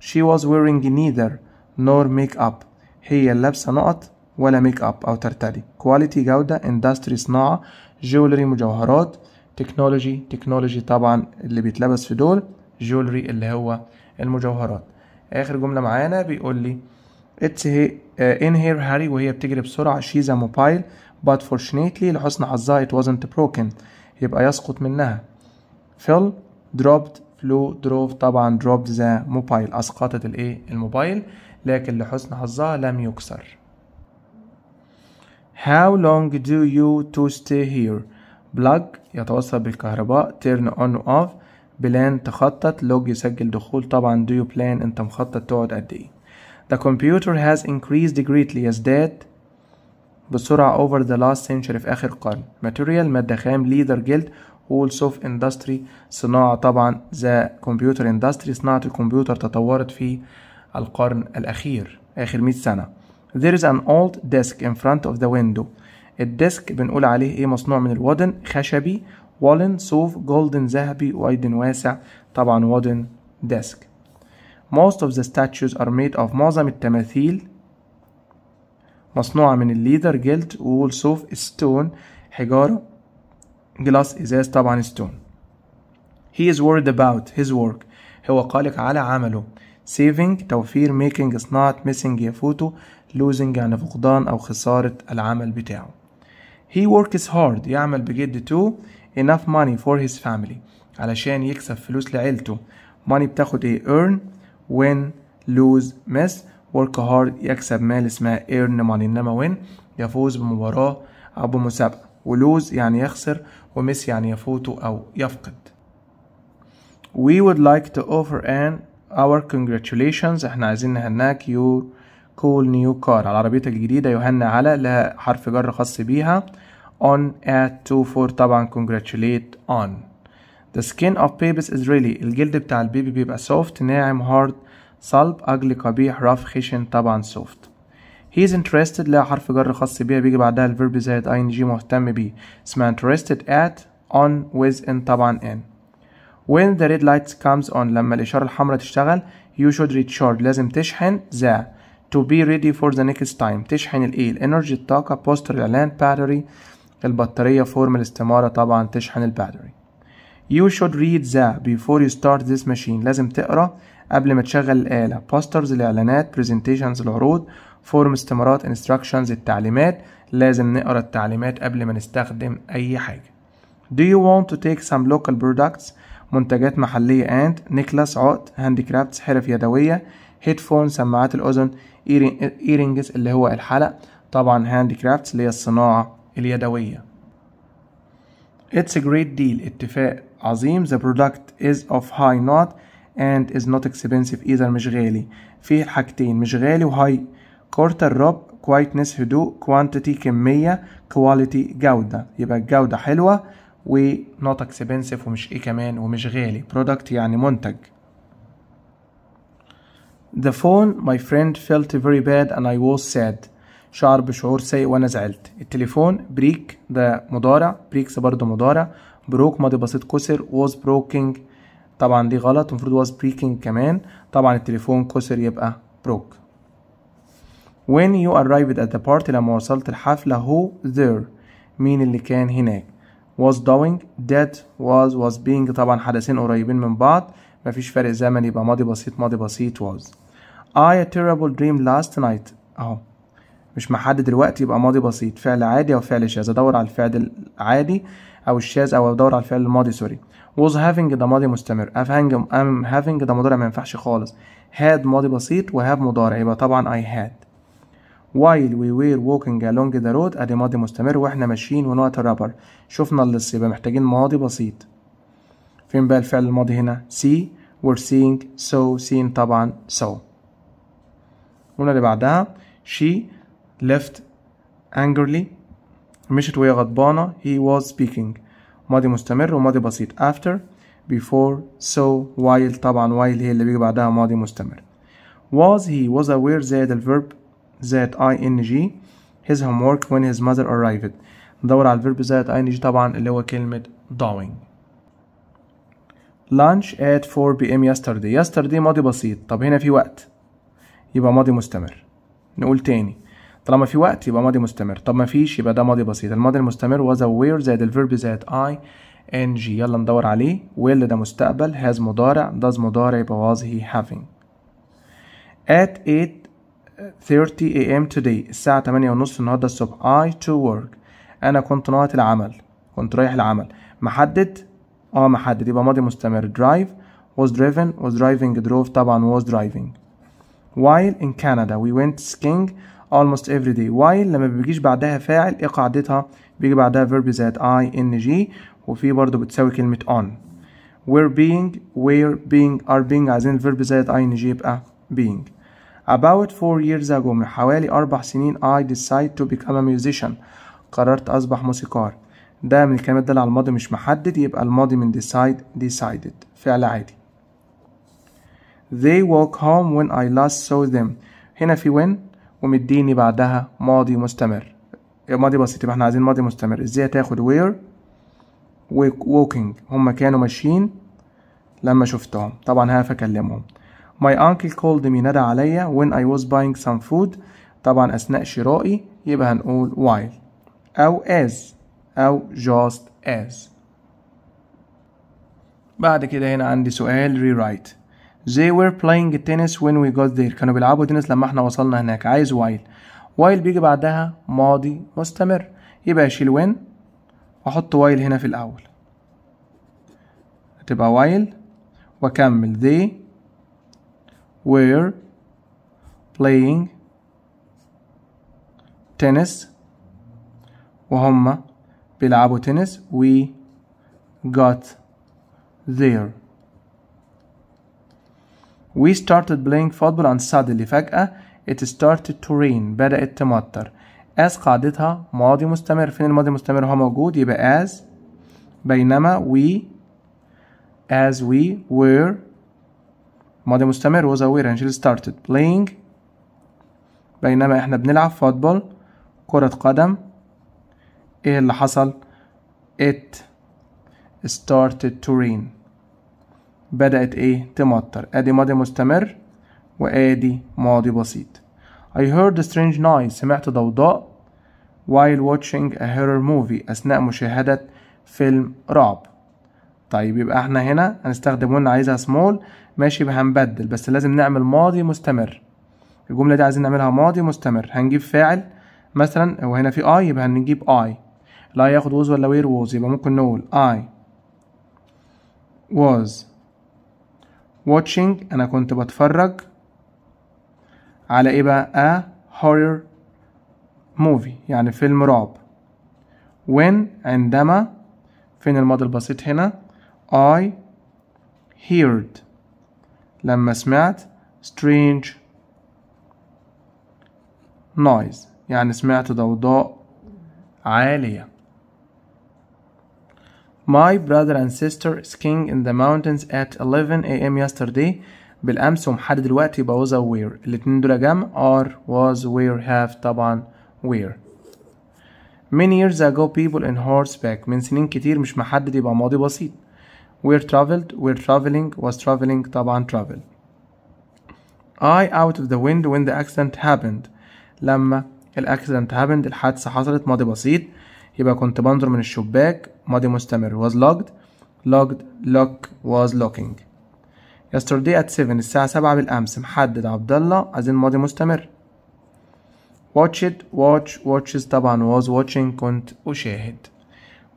She was wearing neither nor make up. هي اللبسة نقط. ولا ميك اب او ترتدي كواليتي جوده اندستري صناعه جولري مجوهرات تكنولوجي تكنولوجي طبعا اللي بيتلبس في دول جولري اللي هو المجوهرات اخر جمله معانا بيقول لي اتس ان هير هاري وهي بتجري بسرعه شيز ا موبايل بات فورشنيتلي لحسن حظها ات وازنت بروكن يبقى يسقط منها فيل دروبت فلو دروف طبعا دروبت ذا موبايل اسقطت الايه الموبايل لكن لحسن حظها لم يكسر How long do you to stay here؟ plug يتوصل بالكهرباء turn on off بلان تخطط لوج يسجل دخول طبعا do you plan انت مخطط تقعد قد ايه The computer has increased greatly يزداد بسرعة over the last century في آخر قرن material مادة خام leader guild whole soft industry صناعة طبعا the computer industry صناعة الكمبيوتر تطورت في القرن الأخير آخر مئة سنة there is an old desk in front of the window الديسك بنقول عليه ايه مصنوع من الودن خشبي وولن صوف جولدن ذهبي وايدن واسع طبعا وودن ديسك most of the statues are made of معظم التماثيل مصنوعة من الليدر جلد وول صوف stone حجارة جلاس إزاز طبعا stone he is worried about his work هو قلق على عمله saving توفير making صناعة missing فوتو losing يعني فقدان أو خسارة العمل بتاعه he works hard يعمل بجد تو enough money for his family علشان يكسب فلوس لعيلته money بتاخد ايه earn win lose miss work hard يكسب مال اسمها earn money انما win يفوز بمباراة او بمسابقة ولوز يعني يخسر ومس يعني يفوته او يفقد We would like to offer an our congratulations احنا عايزين نهناك your cool new car على عربيتك الجديدة يهنى على لها حرف جر خاص بيها on at 2 for طبعا congratulate on the skin of babies is really الجلد بتاع البيبي بيبقى soft ناعم hard صلب ugly قبيح rough خشن طبعا soft he is interested لها حرف جر خاص بيها بيجي بعدها الفيرب زائد ing مهتم بيه اسمها interested at on with in طبعا in when the red light comes on لما الإشارة الحمراء تشتغل you should recharge لازم تشحن the to be ready for the next time تشحن الايه الانرجي الطاقة بوستر الاعلان battery البطارية فورم الاستمارة طبعا تشحن الباتري You should read the before you start this machine لازم تقرا قبل ما تشغل الآلة posters الإعلانات presentations العروض فورم استمارات instructions التعليمات لازم نقرا التعليمات قبل ما نستخدم أي حاجة Do you want to take some local products منتجات محلية and نيكلاس عقد هاندكرافتس حرف يدوية هيدفون سماعات الأذن earrings اللي هو الحلق طبعا هاندكرافتس اللي هي الصناعة اليدوية It's a great deal اتفاق عظيم The product is of high not and is not expensive either مش غالي في حاجتين مش غالي وهاي quarter الرب quietness هدوء quantity كمية quality جودة يبقى الجودة حلوة و not expensive ومش ايه كمان ومش غالي product يعني منتج The phone my friend felt very bad and I was sad شعر بشعور سيء وانا زعلت التليفون بريك ده مضارع بريكس برضه مضارع بروك ماضي بسيط كسر was بروكنج طبعا دي غلط المفروض was بريكنج كمان طبعا التليفون كسر يبقى بروك when you arrived at the party لما وصلت الحفلة who there مين اللي كان هناك was doing that was was being طبعا حدثين قريبين من بعض مفيش فرق زمن يبقى ماضي بسيط ماضي بسيط was I a terrible dream last night اهو مش محدد الوقت يبقى ماضي بسيط فعل عادي او فعل شاذ ادور على الفعل العادي او الشاذ او ادور على الفعل الماضي سوري was having ده ماضي مستمر اف hang ام having ده مضارع ما ينفعش خالص had ماضي بسيط و have مضارع يبقى طبعا I had while we were walking along the road ادي ماضي مستمر واحنا ماشيين ونقط الرابر شفنا اللص يبقى محتاجين ماضي بسيط فين بقى الفعل الماضي هنا see were seeing سو so, طبعا سو so. هنا اللي بعدها she left angrily he was speaking ماضي مستمر وماضي بسيط after before so while طبعا while هي اللي بيجي بعدها ماضي مستمر was he was aware زائد الverb زائد ing his homework when his mother arrived ندور على الverb زائد ing طبعا اللي هو كلمة doing lunch at 4 pm yesterday yesterday ماضي بسيط طب هنا في وقت يبقى ماضي مستمر نقول تاني طالما في وقت يبقى ماضي مستمر طب ما فيش يبقى ده ماضي بسيط الماضي المستمر was a where زائد الفيرب زائد I ing يلا ندور عليه will ده مستقبل has مضارع does مضارع يبقى was he having at 8:30 a.m. today الساعة 8.30 النهاردة الصبح I to work أنا كنت ناقط العمل كنت رايح العمل محدد اه محدد يبقى ماضي مستمر drive was driven was driving drove طبعا was driving while in Canada we went skiing almost every day while لما بيجيش بعدها فاعل ايه قاعدتها بيجي بعدها verb ذات I N G وفي برضه بتساوي كلمة on were being were being are being عايزين verb ذات I N G يبقى being about four years ago من حوالي أربع سنين I decide to become a musician قررت أصبح موسيقار ده من الكلمات ده على الماضي مش محدد يبقى الماضي من decide decided فعل عادي they walk home when I last saw them هنا في when ومديني بعدها ماضي مستمر ماضي بسيط يبقى احنا عايزين ماضي مستمر ازاي هتاخد وير ووكينج هما كانوا ماشيين لما شفتهم طبعا هعرف اكلمهم My uncle called me نادى عليا when I was buying some food طبعا أثناء شرائي يبقى هنقول while أو as أو just as بعد كده هنا عندي سؤال rewrite they were playing tennis when we got there كانوا بيلعبوا تنس لما احنا وصلنا هناك عايز while while بيجي بعدها ماضي مستمر يبقى اشيل when واحط while هنا في الاول هتبقى while واكمل they were playing tennis وهم بيلعبوا تنس we got there We started playing football and suddenly فجأة it started to rain بدأت تمطر as قاعدتها ماضي مستمر فين الماضي مستمر هو موجود يبقى as بينما we as we were ماضي مستمر was aware and she started playing بينما احنا بنلعب فوتبول كرة قدم ايه اللي حصل it started to rain بدأت ايه تمطر ادي ماضي مستمر وادي ماضي بسيط I heard a strange noise سمعت ضوضاء while watching a horror movie أثناء مشاهدة فيلم رعب طيب يبقى احنا هنا هنستخدم ون عايزها small ماشي يبقى هنبدل بس لازم نعمل ماضي مستمر الجملة دي عايزين نعملها ماضي مستمر هنجيب فاعل مثلا هو هنا في I يبقى هنجيب I لا ياخد was ولا where was يبقى ممكن نقول I was watching أنا كنت بتفرج على إيه بقى a horror movie يعني فيلم رعب when عندما فين الماضي البسيط هنا I heard لما سمعت strange noise يعني سمعت ضوضاء عالية My brother and sister skiing in the mountains at 11 a.m. yesterday بالأمس ومحد دلوقتي was aware الاتنين دول جمع are was where have طبعا where Many years ago people in horseback من سنين كتير مش محدد يبقى ماضي بسيط were traveled were traveling was traveling طبعا travel I out of the wind when the accident happened لما الأكسيدنت happened الحادثة حصلت ماضي بسيط يبقى كنت بنظر من الشباك ماضي مستمر was locked locked lock was locking yesterday at 7 الساعة 7 بالأمس محدد عبد الله عايزين ماضي مستمر watch it watch watches طبعا was watching كنت أشاهد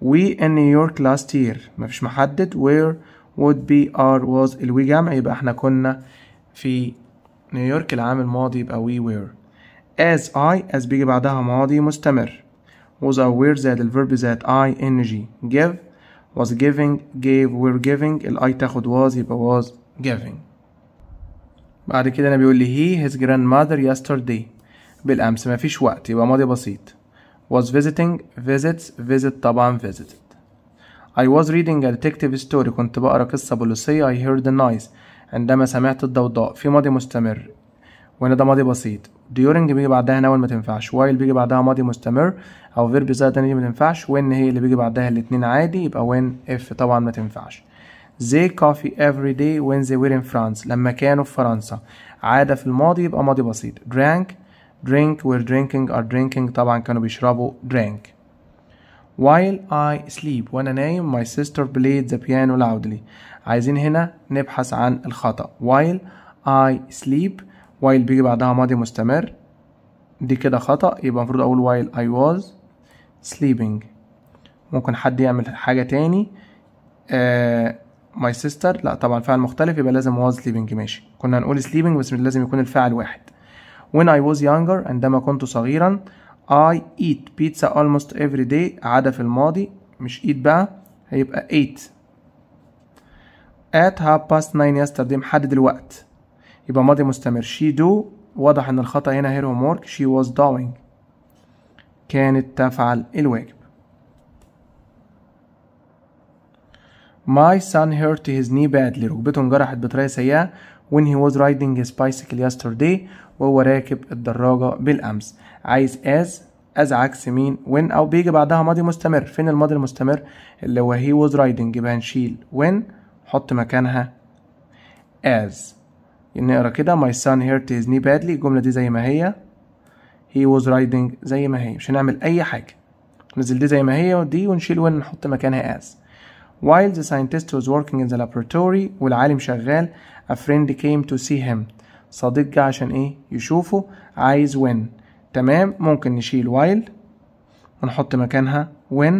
we in New York last year مفيش محدد where would be are was الوي جمع يبقى احنا كنا في نيويورك العام الماضي يبقى we were as I as بيجي بعدها ماضي مستمر was aware that الverb that ing give was giving gave were giving الاي تاخد was يبقى was giving بعد كده انا بيقول لي he his grandmother yesterday بالامس مفيش وقت يبقى ماضي بسيط was visiting visits visit طبعا visited I was reading a detective story كنت بقرا قصة بوليسية I heard the noise عندما سمعت الضوضاء في ماضي مستمر وهنا ده ماضي بسيط during بيجي بعدها noun ما تنفعش while بيجي بعدها ماضي مستمر او فيرب زائد تاني ما تنفعش when هي اللي بيجي بعدها الاتنين عادي يبقى when if طبعا ما تنفعش they coffee every day when they were in France لما كانوا في فرنسا عادة في الماضي يبقى ماضي بسيط drank drink were drinking are drinking طبعا كانوا بيشربوا drink while I sleep وانا نايم my sister played the piano loudly عايزين هنا نبحث عن الخطأ while I sleep وايل بيجي بعدها ماضي مستمر دي كده خطأ يبقى المفروض أقول while I was sleeping ممكن حد يعمل حاجة تاني آه my sister لا طبعا فعل مختلف يبقى لازم was sleeping ماشي كنا هنقول sleeping بس لازم يكون الفعل واحد when I was younger عندما كنت صغيرا I eat pizza almost every day عادة في الماضي مش eat بقى هيبقى ate at half past nine yesterday محدد الوقت يبقى ماضي مستمر she do واضح ان الخطأ هنا هير هوم she was doing كانت تفعل الواجب My son hurt his knee badly ركبته انجرحت بطريقة سيئة when he was riding his bicycle yesterday وهو راكب الدراجة بالأمس عايز as as عكس مين when أو بيجي بعدها ماضي مستمر فين الماضي المستمر اللي هو he was riding يبقى هنشيل when حط مكانها as نقرا كده my son hurt his knee badly الجملة دي زي ما هي he was riding زي ما هي مش هنعمل أي حاجة نزل دي زي ما هي ودي ونشيل وين نحط مكانها as while the scientist was working in the laboratory والعالم شغال a friend came to see him صديق جه عشان ايه يشوفه عايز when تمام ممكن نشيل while ونحط مكانها when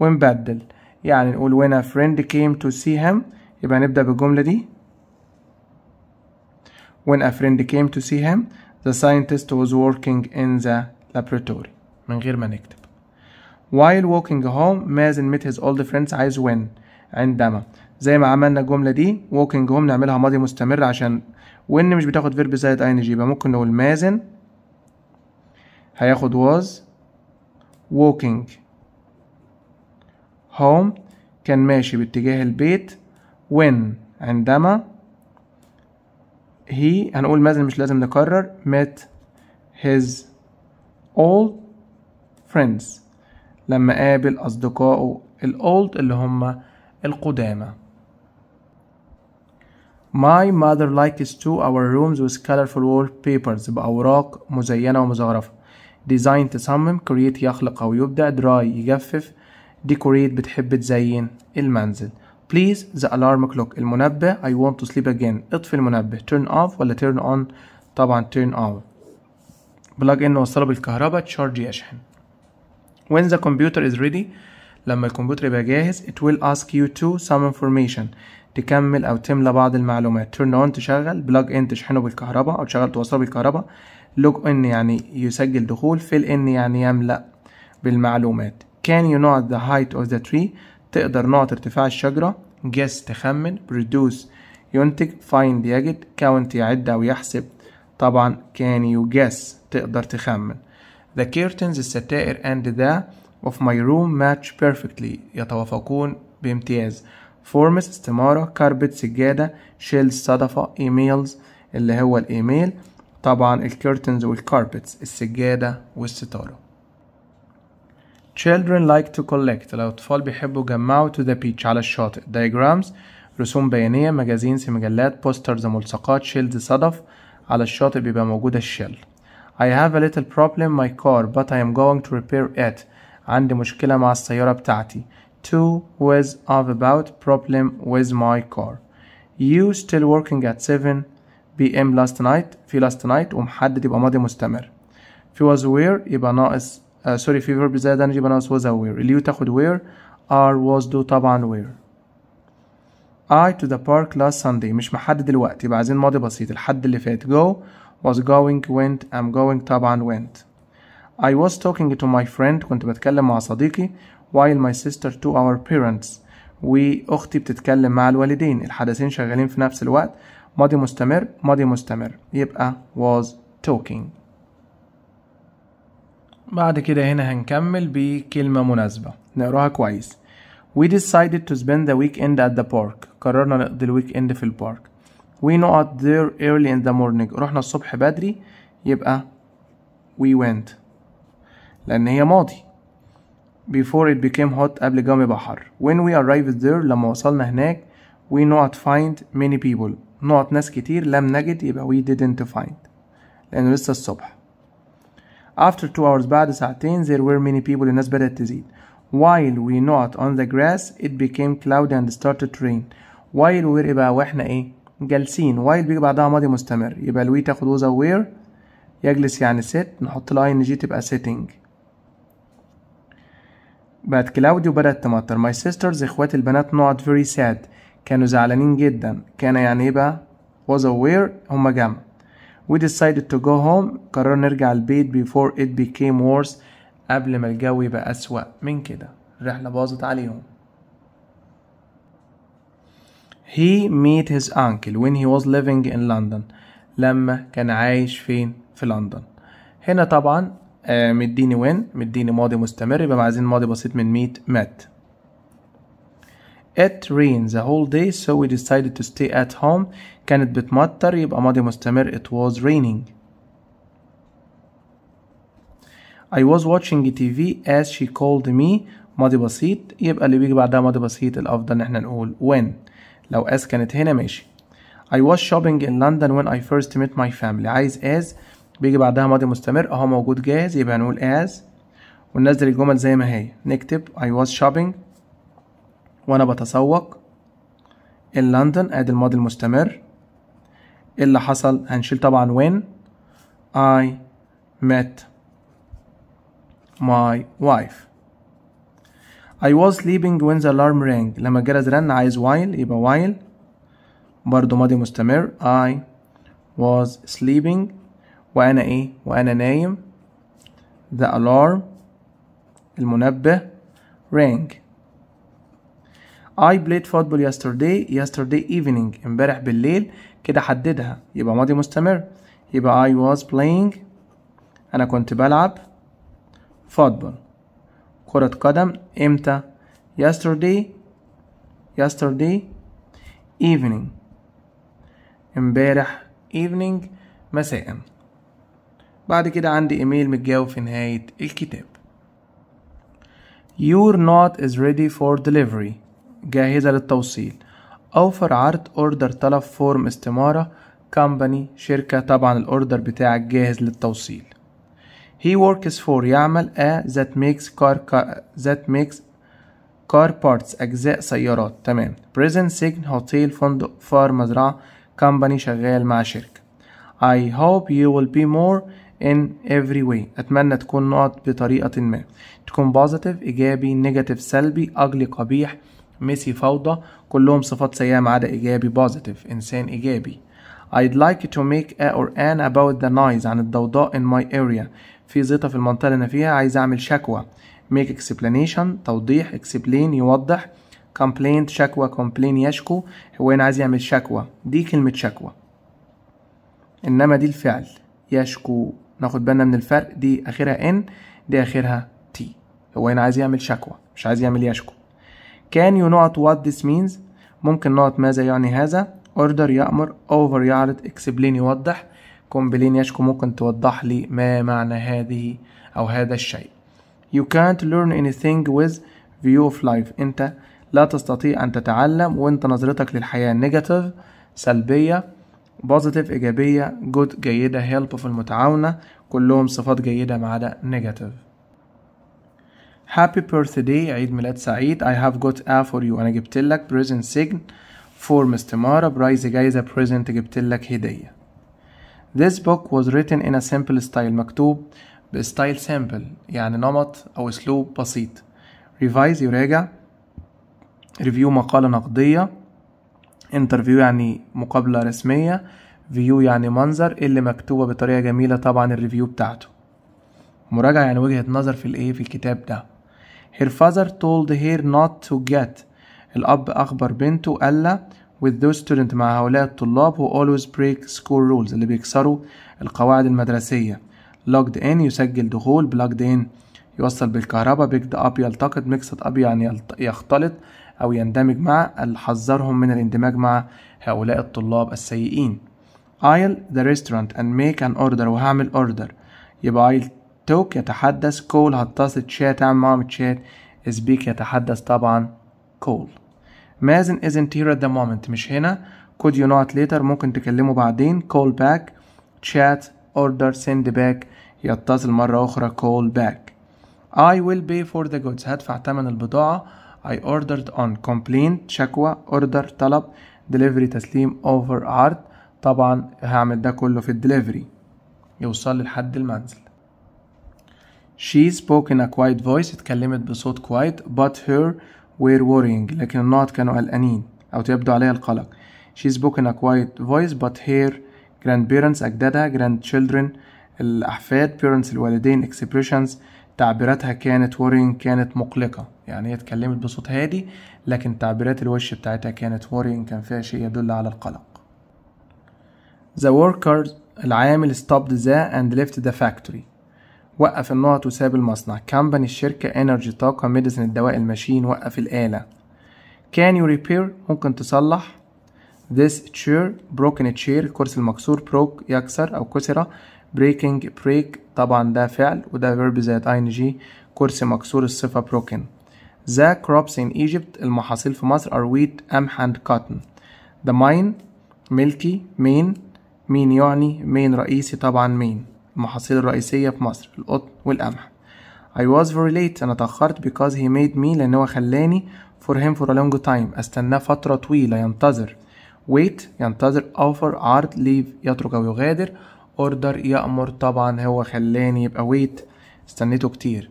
ونبدل يعني نقول when a friend came to see him يبقى نبدأ بالجملة دي When a friend came to see him, the scientist was working in the laboratory. من غير ما نكتب. While walking home, مازن met his old friends عايز when عندما زي ما عملنا الجملة دي walking home نعملها ماضي مستمر عشان when مش بتاخد فيرب زائد اي جي يبقى ممكن نقول مازن هياخد was walking home كان ماشي باتجاه البيت when عندما he هنقول يعني مازن مش لازم نكرر met his old friends لما قابل أصدقائه الأولد اللي هم القدامى My mother likes to our rooms with colorful wallpapers بأوراق مزينة ومزغرفة design تصمم create يخلق أو يبدأ dry يجفف decorate بتحب تزين المنزل Please the alarm clock المنبه I want to sleep again اطفي المنبه turn off ولا turn on طبعا turn off plug in وصله بالكهرباء charge يشحن when the computer is ready لما الكمبيوتر يبقى جاهز it will ask you to some information تكمل أو تملى بعض المعلومات turn on تشغل plug in تشحنه بالكهرباء أو تشغل توصله بالكهرباء log in يعني يسجل دخول fill in يعني يملأ بالمعلومات can you know the height of the tree تقدر نقط ارتفاع الشجرة جس تخمن produce ينتج find يجد count يعد أو يحسب طبعا كان يو guess تقدر تخمن The curtains الستائر and the of my room match perfectly يتوافقون بامتياز forms استمارة كاربت سجادة شيلز صدفة emails اللي هو الايميل طبعا الكيرتنز والكاربتس السجادة والستارة Children like to collect الأطفال بيحبوا يجمعوا to the beach على الشاطئ diagrams رسوم بيانية مجازينز مجلات posters، ملصقات شيلز صدف على الشاطئ بيبقى موجود الشيل I have a little problem my car but I am going to repair it عندي مشكلة مع السيارة بتاعتي to with of about problem with my car you still working at 7 p.m. last night في last night ومحدد يبقى ماضي مستمر في was where يبقى ناقص آه، سوري في فيرب زائد انرجي بالانس was aware اليو تاخد where are was do طبعا where I to the park last Sunday مش محدد الوقت يبقى عايزين ماضي بسيط الحد اللي فات go was going went am going طبعا went I was talking to my friend كنت بتكلم مع صديقي while my sister to our parents وأختي بتتكلم مع الوالدين الحدثين شغالين في نفس الوقت ماضي مستمر ماضي مستمر يبقى was talking بعد كده هنا هنكمل بكلمة مناسبة نقراها كويس We decided to spend the weekend at the park قررنا نقضي الويك اند في البارك We not there early in the morning رحنا الصبح بدري يبقى we went لأن هي ماضي before it became hot قبل جو يبقى حر when we arrived there لما وصلنا هناك we not find many people نقط ناس كتير لم نجد يبقى we didn't find لأنه لسه الصبح After two hours بعد ساعتين there were many people الناس بدأت تزيد while we not on the grass it became cloudy and started to rain while we were بقى واحنا ايه جالسين while بيجي بعدها ماضي مستمر يبقى الوي تاخد وزا وير يجلس يعني sit نحط الـ ing تبقى sitting بقت كلاودي وبدأت تمطر my sisters اخوات البنات not very sad كانوا زعلانين جدا كان يعني ايه بقى was aware هما جمع we decided to go home قررنا نرجع البيت before it became worse قبل ما الجو يبقى أسوأ من كده الرحلة باظت عليهم he met his uncle when he was living in London لما كان عايش فين في لندن هنا طبعا آه، مديني وين مديني ماضي مستمر يبقى عايزين ماضي بسيط من ميت مات it rained the whole day so we decided to stay at home كانت بتمطر يبقى ماضي مستمر it was raining I was watching TV as she called me ماضي بسيط يبقى اللي بيجي بعدها ماضي بسيط الأفضل نحن نقول when لو as كانت هنا ماشي I was shopping in London when I first met my family عايز as بيجي بعدها ماضي مستمر اهو موجود جاهز يبقى نقول as وننزل الجمل زي ما هي نكتب I was shopping وانا بتسوق اللندن ادي الماضي المستمر إيه اللي حصل هنشيل طبعا when I met my wife I was sleeping when the alarm rang لما الجرس رن عايز while يبقى while برضو ماضي مستمر I was sleeping وأنا إيه وأنا نايم the alarm المنبه rang I played football yesterday yesterday evening امبارح بالليل كده حددها يبقى ماضي مستمر يبقى I was playing أنا كنت بلعب football كرة قدم إمتى yesterday yesterday evening امبارح evening مساء بعد كده عندي ايميل متجاوب في نهاية الكتاب Your note is ready for delivery جاهزة للتوصيل أوفر عرض أوردر طلب فورم استمارة كمباني شركة طبعا الأوردر بتاعك جاهز للتوصيل He works for يعمل a that makes car, car that makes car parts أجزاء سيارات تمام prison سجن hotel فندق فار مزرعة كمباني شغال مع شركة I hope you will be more in every way أتمنى تكون نقط بطريقة ما تكون positive إيجابي negative سلبي أجلي قبيح ميسي فوضى كلهم صفات سيئة ما عدا إيجابي بوزيتيف إنسان إيجابي I'd like to make a or an about the noise عن الضوضاء in my area في زيطة في المنطقة اللي أنا فيها عايز أعمل شكوى make explanation توضيح explain يوضح complaint شكوى complain يشكو هو هنا عايز يعمل شكوى دي كلمة شكوى إنما دي الفعل يشكو ناخد بالنا من الفرق دي آخرها إن دي آخرها تي هو هنا عايز يعمل شكوى مش عايز يعمل يشكو Can you not what this means ممكن نقط ماذا يعني هذا order يأمر over يعرض explain يوضح complain يشكو ممكن توضح لي ما معنى هذه أو هذا الشيء You can't learn anything with view of life أنت لا تستطيع أن تتعلم وأنت نظرتك للحياة negative سلبية positive إيجابية good جيدة help في المتعاونة كلهم صفات جيدة ما عدا negative هابي birthday عيد ميلاد سعيد I have got a for you أنا جبت لك present sign form استمارة برايز جايزة present جبت لك هدية This book was written in a simple style مكتوب بستايل سامبل يعني نمط أو أسلوب بسيط revise يراجع review مقالة نقدية interview يعني مقابلة رسمية فيو يعني منظر اللي مكتوبة بطريقة جميلة طبعا الريفيو بتاعته مراجعة يعني وجهة نظر في الايه في الكتاب ده Her father told her not to get الأب أخبر بنته ألا with those students مع هؤلاء الطلاب who always break school rules اللي بيكسروا القواعد المدرسية logged in يسجل دخول plugged in يوصل بالكهرباء picked up يلتقط mixed up يعني يختلط أو يندمج مع الحذرهم حذرهم من الاندماج مع هؤلاء الطلاب السيئين I'll the restaurant and make an order وهعمل order يبقى I'll توك يتحدث كول هتصل تشات عن معهم تشات سبيك يتحدث طبعا كول مازن isn't here at the moment مش هنا could you not later ممكن تكلمه بعدين call back chat order send back يتصل مرة أخرى call back I will pay for the goods هدفع تمن البضاعة I ordered on complaint شكوى order طلب delivery تسليم over عرض طبعا هعمل ده كله في الدليفري يوصل لحد المنزل She spoke in a quiet voice اتكلمت بصوت quiet but her were worrying لكن النقط كانوا قلقانين أو يبدو عليها القلق She spoke in a quiet voice but her grandparents أجدادها grandchildren الأحفاد parents الوالدين expressions تعبيراتها كانت worrying كانت مقلقة يعني هي اتكلمت بصوت هادي لكن تعبيرات الوش بتاعتها كانت worrying كان فيها شيء يدل على القلق The workers العامل stopped the and left the factory وقف النقط وساب المصنع كامباني الشركة انرجي طاقة ميديسن الدواء الماشين وقف الآلة can you repair ممكن تصلح this chair broken chair الكرسي المكسور broke يكسر أو كسرة breaking break طبعا ده فعل وده verb زائد ing كرسي مكسور الصفة broken the crops in Egypt المحاصيل في مصر are wheat قمح and cotton the mine ملكي مين مين يعني مين رئيسي طبعا مين المحاصيل الرئيسية في مصر القطن والقمح I was very late أنا تأخرت because he made me لأن هو خلاني for him for a long time أستناه فترة طويلة ينتظر wait ينتظر offer عرض leave يترك أو يغادر order يأمر طبعا هو خلاني يبقى wait استنيته كتير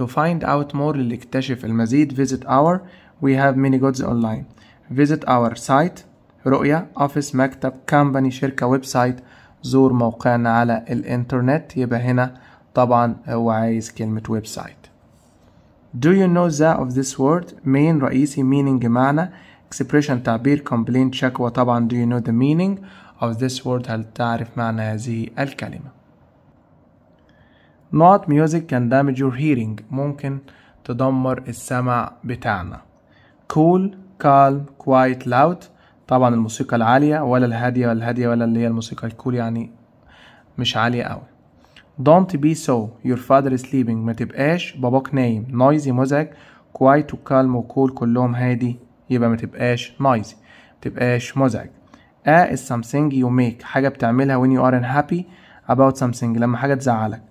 to find out more اكتشف المزيد visit our we have many goods online visit our site رؤية office مكتب company شركة website زور موقعنا على الانترنت يبقى هنا طبعا هو عايز كلمة ويب سايت Do you know the of this word main رئيسي meaning معنى expression تعبير complaint شكوى طبعا do you know the meaning of this word هل تعرف معنى هذه الكلمة not music can damage your hearing ممكن تدمر السمع بتاعنا cool calm quiet loud طبعا الموسيقى العالية ولا الهادية ولا الهادية ولا اللي هي الموسيقى الكول يعني مش عالية قوي Don't be so your father is sleeping ما تبقاش باباك نايم نويزي مزعج quiet وكالم وكول كلهم هادي يبقى ما تبقاش نويزي ما تبقاش مزعج A is something you make حاجة بتعملها when you are unhappy about something لما حاجة تزعلك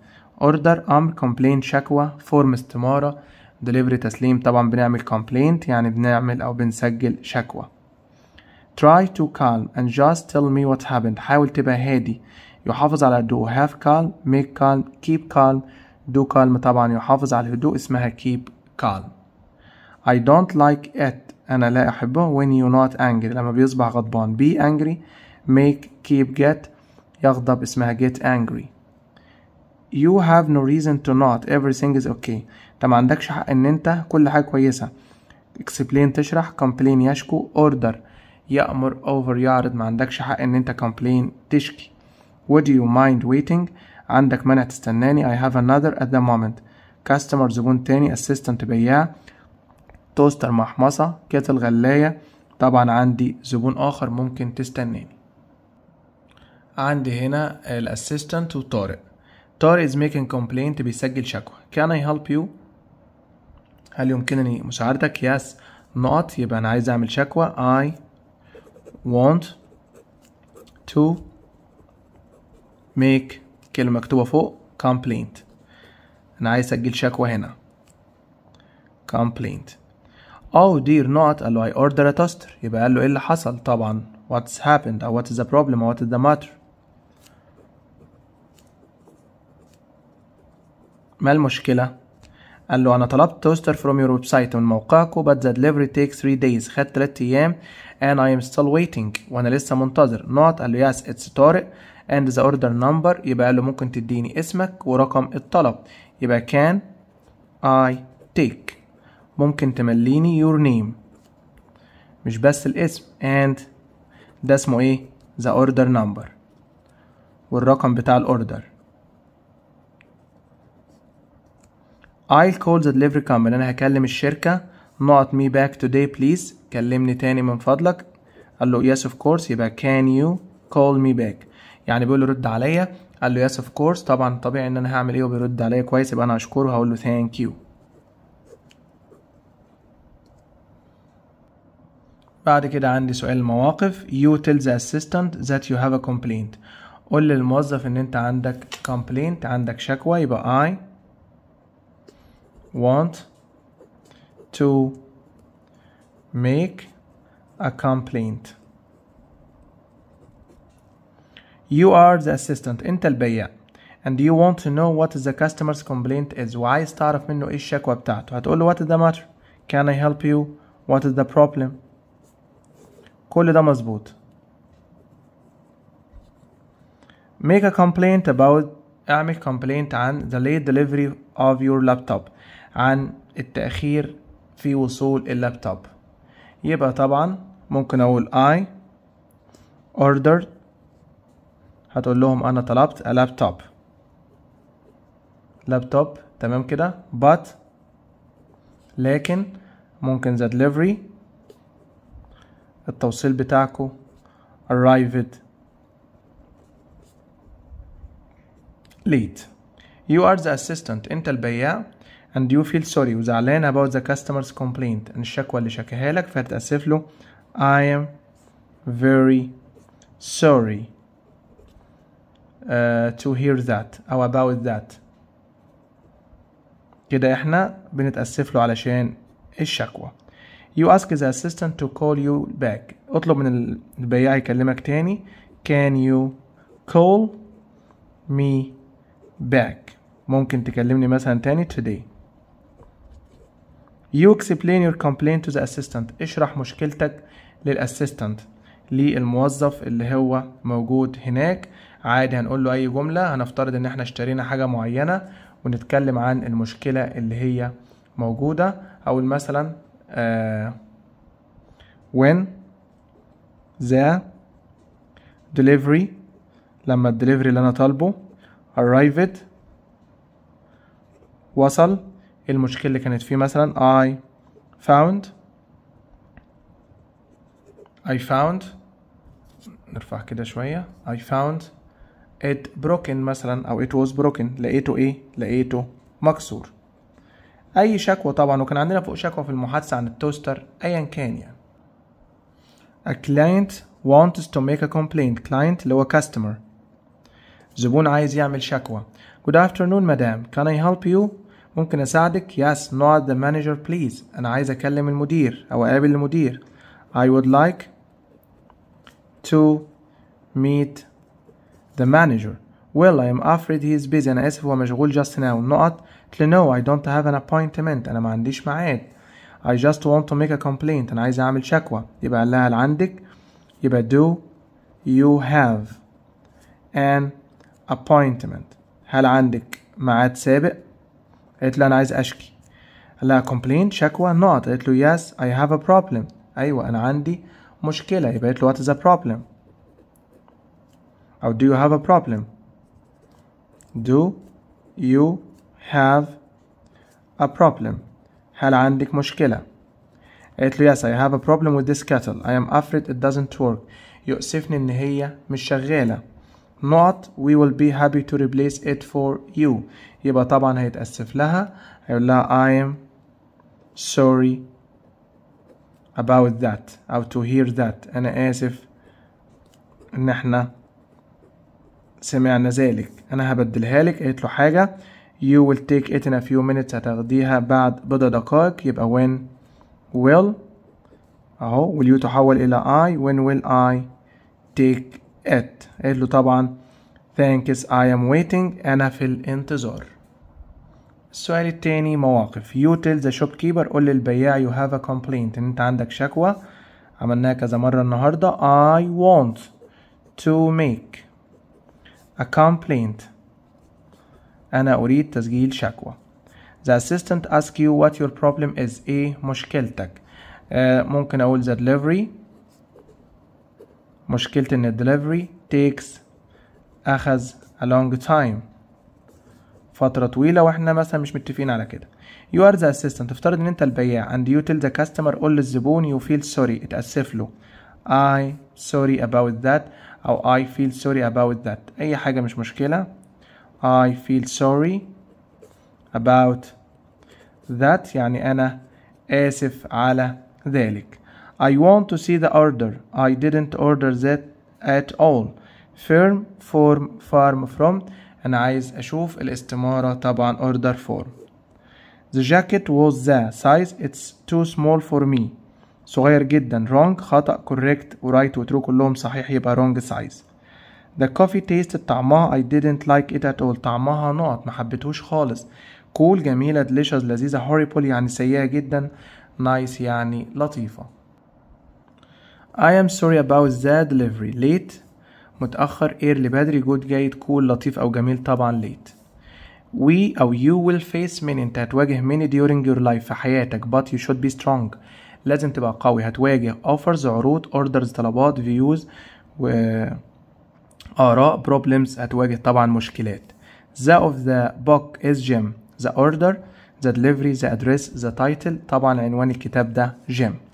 order أمر um, complaint شكوى form استمارة delivery تسليم طبعا بنعمل complaint يعني بنعمل أو بنسجل شكوى Try to calm and just tell me what happened حاول تبقى هادي يحافظ على هدوء have calm make calm keep calm do calm طبعا يحافظ على الهدوء اسمها keep calm I don't like it أنا لا أحبه when you not angry لما بيصبح غضبان be angry make keep get يغضب اسمها get angry you have no reason to not everything is okay انت ما عندكش حق ان انت كل حاجة كويسة explain تشرح complain يشكو order يأمر أوفر يعرض ما عندكش حق ان انت كومبلين تشكي would you mind waiting عندك منع تستناني I have another at the moment كاستمر زبون تاني assistant بياع توستر محمصة كتل غلاية طبعا عندي زبون آخر ممكن تستناني عندي هنا الاسيستنت وطارق طارق is making complaint بيسجل شكوى can I help you هل يمكنني مساعدتك yes نقط يبقى أنا عايز أعمل شكوى I want to make كلمة مكتوبة فوق complaint أنا عايز أسجل شكوى هنا complaint oh dear not قال له I order a toaster يبقى قال له إيه اللي حصل طبعا what's happened Or what is the problem Or what is the matter ما المشكلة قال له انا طلبت توستر فروم يور ويب سايت من موقعكم but the delivery takes 3 days خد 3 ايام and I am still waiting وانا لسه منتظر نوت قال له yes it's طارق and the order number يبقى قال له ممكن تديني اسمك ورقم الطلب يبقى can I take ممكن تمليني your name مش بس الاسم and ده اسمه ايه the order number والرقم بتاع الاوردر I'll call the delivery company انا هكلم الشركة not me back today please كلمني تاني من فضلك قال له yes of course يبقى can you call me back يعني بيقول له رد عليا قال له yes of course طبعا طبيعي ان انا هعمل ايه وبيرد عليا كويس يبقى انا اشكره هقول له thank you بعد كده عندي سؤال مواقف you tell the assistant that you have a complaint قول للموظف ان انت عندك complaint عندك شكوى يبقى I want to make a complaint you are the assistant انت البياع and you want to know what the customer's complaint is وعايز تعرف منه ايه الشكوى بتاعته هتقول له what is the matter can I help you what is the problem كل ده مظبوط make a complaint about اعمل complaint عن the late delivery of your laptop عن التأخير في وصول اللابتوب يبقى طبعا ممكن أقول I ordered هتقول لهم أنا طلبت a laptop لابتوب تمام كده but لكن ممكن the delivery التوصيل بتاعكو arrived late You are the assistant انت البياع and you feel sorry وزعلان about the customer's complaint and الشكوى اللي شكاها لك فهتأسف له I am very sorry uh, to hear that أو about that كده احنا بنتأسف له علشان الشكوى You ask the assistant to call you back اطلب من البياع يكلمك تاني Can you call me back ممكن تكلمني مثلا تاني today you explain your complaint to the assistant اشرح مشكلتك للاسيستنت للموظف اللي هو موجود هناك عادي هنقول له اي جملة هنفترض ان احنا اشترينا حاجة معينة ونتكلم عن المشكلة اللي هي موجودة او مثلا uh, when the delivery لما الدليفري اللي انا طالبه arrived وصل المشكلة اللي كانت فيه مثلا I found I found نرفع كده شوية I found it broken مثلا أو it was broken لقيته إيه؟ لقيته مكسور أي شكوى طبعا وكان عندنا فوق شكوى في المحادثة عن التوستر أيا كان يعني A client wants to make a complaint client اللي هو customer زبون عايز يعمل شكوى Good afternoon, madam. Can I help you? ممكن أساعدك؟ Yes, not the manager please. أنا عايز أكلم المدير أو أقابل المدير. I would like to meet the manager. Well, I am afraid he is busy. أنا آسف هو مشغول just now. نقط قلت no, I don't have an appointment. أنا ما عنديش ميعاد. I just want to make a complaint. أنا عايز أعمل شكوى. يبقى قال لها عندك يبقى do you have an appointment. هل عندك ميعاد سابق قالت له انا عايز اشكي قال لها complaint شكوى not قالت له yes I have a problem ايوه انا عندي مشكلة يبقى قالت له what is a problem او do you have a problem do you have a problem هل عندك مشكلة قالت له yes I have a problem with this kettle I am afraid it doesn't work يؤسفني ان هي مش شغالة not we will be happy to replace it for you يبقى طبعا هيتأسف لها هيقول لها I am sorry about that أو to hear that أنا آسف إن إحنا سمعنا ذلك أنا هبدلها لك قالت له حاجة you will take it in a few minutes هتاخديها بعد بضع دقائق يبقى when will أهو will you تحول إلى I when will I take at قال له طبعا thanks I am waiting أنا في الانتظار السؤال التاني مواقف you tell the shopkeeper قل للبياع you have a complaint ان انت عندك شكوى عملناها كذا مرة النهاردة I want to make a complaint أنا أريد تسجيل شكوى The assistant asks you what your problem is إيه مشكلتك uh, ممكن أقول the delivery مشكلة إن delivery takes أخذ a long time فترة طويلة واحنا مثلا مش متفقين على كده you are the assistant افترض ان انت البياع and you tell the customer قول للزبون you feel sorry اتأسف له I sorry about that أو I feel sorry about that أي حاجة مش مشكلة I feel sorry about that يعني أنا آسف على ذلك I want to see the order. I didn't order that at all. Firm form farm from أنا عايز أشوف الاستمارة طبعا order form. The jacket was the size it's too small for me. صغير جدا wrong خطأ correct right و true كلهم صحيح يبقى wrong size. The coffee tasted طعمها I didn't like it at all طعمها نقط محبتهوش خالص. cool جميلة delicious لذيذة horrible يعني سيئة جدا nice يعني لطيفة. I am sorry about the delivery late متأخر early بدري good جيد cool لطيف أو جميل طبعا late we أو you will face many أنت هتواجه many during your life في حياتك but you should be strong لازم تبقى قوي هتواجه offers عروض orders طلبات views و آراء problems هتواجه طبعا مشكلات the of the book is gem. the order the delivery the address the title طبعا عنوان الكتاب ده gem.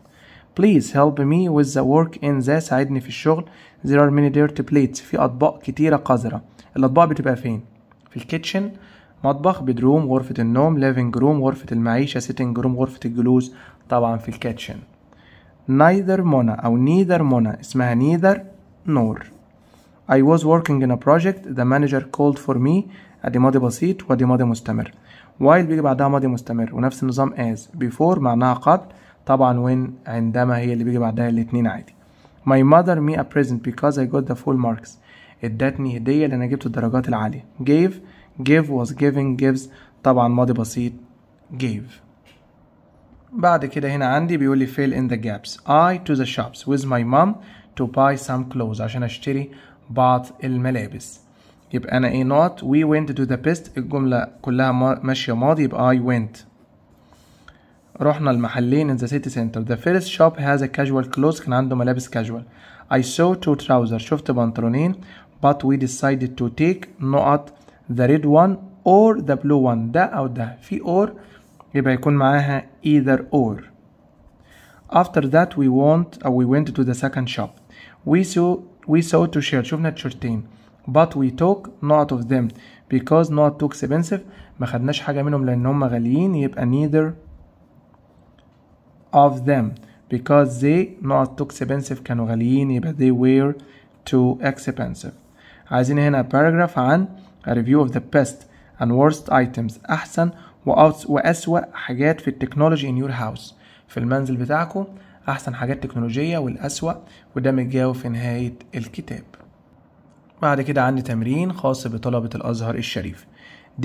Please help me with the work in the ساعدني في الشغل There are many dirty plates في أطباق كتيرة قذرة الأطباق بتبقى فين؟ في الكيتشن مطبخ بدروم غرفة النوم living room غرفة المعيشة sitting room غرفة الجلوس طبعا في الكيتشن neither Mona أو neither Mona اسمها neither nor I was working in a project the manager called for me أدي ماضي بسيط وأدي ماضي مستمر while بيجي بعدها ماضي مستمر ونفس النظام as before معناها قبل طبعا وين عندما هي اللي بيجي بعدها الاثنين عادي My mother me a present because I got the full marks ادتني هدية لأن أنا جبت الدرجات العالية gave give was giving gives طبعا ماضي بسيط gave بعد كده هنا عندي بيقول لي fill in the gaps I to the shops with my mom to buy some clothes عشان أشتري بعض الملابس يبقى أنا إيه not we went to the best الجملة كلها ماشية ماضي يبقى I went رحنا المحلين in the city center the first shop has a casual clothes كان عنده ملابس casual I saw two trousers شفت بنطلونين but we decided to take نقط the red one or the blue one ده أو ده في or يبقى يكون معاها either or after that we went or we went to the second shop we saw we saw two shirts شفنا تيشرتين but we took not of them because not too expensive ما خدناش حاجة منهم لأن هم غاليين يبقى neither of them because they not too expensive كانوا غاليين يبقى they were too expensive عايزين هنا paragraph عن a review of the best and worst items أحسن وأسوأ حاجات في التكنولوجي in your house في المنزل بتاعكم أحسن حاجات تكنولوجية والأسوأ وده متجاوب في نهاية الكتاب بعد كده عندي تمرين خاص بطلبة الأزهر الشريف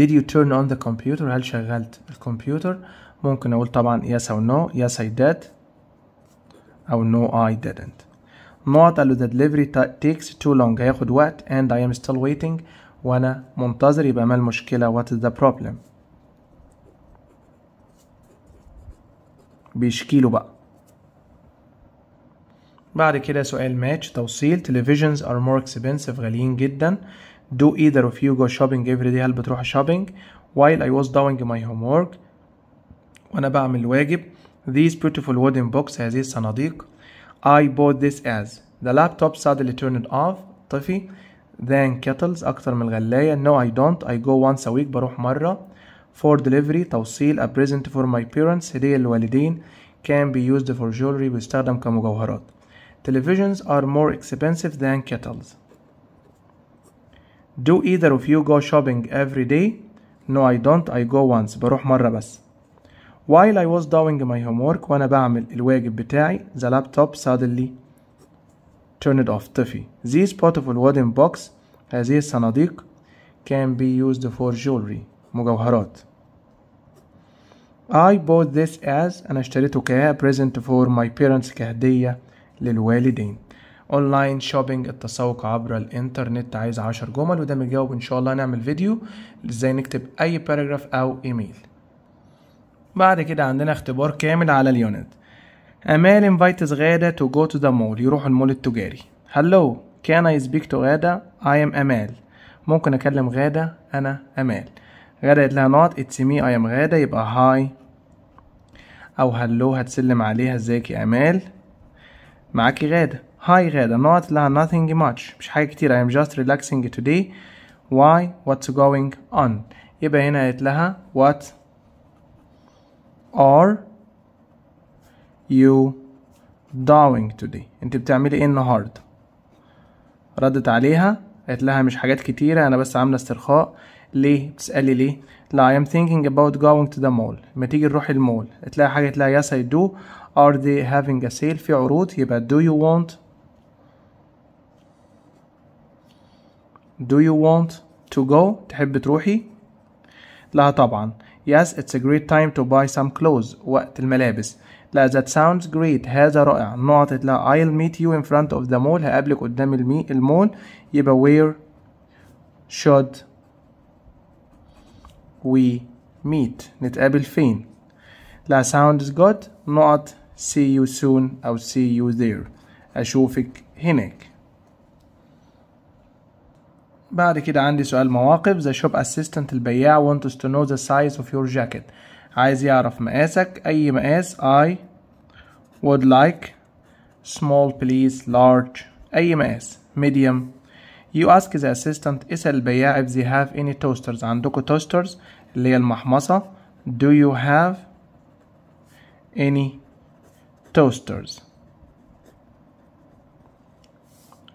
Did you turn on the computer؟ هل شغلت الكمبيوتر؟ ممكن اقول طبعا yes او no yes I did او no I didn't not قال له the delivery takes too long هياخد وقت and I am still waiting وانا منتظر يبقى ما المشكلة what is the problem بيشكيله بقى بعد كده سؤال ماتش توصيل televisions are more expensive غاليين جدا do either of you go shopping every day هل بتروح shopping while I was doing my homework وانا بعمل واجب these beautiful wooden box هذه الصناديق I bought this as the laptop suddenly turned off طفي Then kettles أكتر من الغلاية no I don't I go once a week بروح مرة for delivery توصيل a present for my parents هدية للوالدين can be used for jewelry بيستخدم كمجوهرات televisions are more expensive than kettles do either of you go shopping every day no I don't I go once بروح مرة بس While I was doing my homework وأنا بعمل الواجب بتاعي the laptop suddenly turned off طفي These portable wooden box هذه الصناديق can be used for jewelry مجوهرات I bought this as أنا اشتريته كـ present for my parents كهدية للوالدين اونلاين شوبينج التسوق عبر الانترنت عايز عشر جمل وده متجاوب ان شاء الله هنعمل فيديو ازاي نكتب اي باراجراف او ايميل بعد كده عندنا اختبار كامل على اليونت امال male غادة تو جو تو ذا مول يروح المول التجاري هلو كان اي سبيك تو غادة اي ام أمال ممكن أكلم غادة أنا أمال غادة قالت لها نوت اتس مي اي ام غادة يبقى هاي أو هلو هتسلم عليها ازيك يا أمال معاكي غادة هاي غادة نوت لها nothing much مش حاجة كتير I جاست ريلاكسينج relaxing today واي واتس جوينج اون يبقى هنا قالت لها what are you doing today انت بتعملي ايه النهارده ردت عليها قالت لها مش حاجات كتيرة أنا بس عاملة استرخاء ليه بتسألي ليه لا I am thinking about going to the mall لما تيجي نروح المول تلاقي حاجة لا yes I do are they having a sale في عروض يبقى do you want do you want to go تحب تروحي لا طبعا Yes, it's a great time to buy some clothes وقت الملابس لا that sounds great هذا رائع نقطة لا I'll meet you in front of the mall هقابلك قدام المي المول يبقى where should we meet نتقابل فين لا sounds good not see you soon I'll see you there أشوفك هناك بعد كده عندي سؤال مواقف the shop assistant البياع wants to know the size of your jacket عايز يعرف مقاسك أي مقاس I would like small please large أي مقاس medium you ask the assistant اسأل البياع if they have any toasters عندكو toasters اللي هي المحمصة do you have any toasters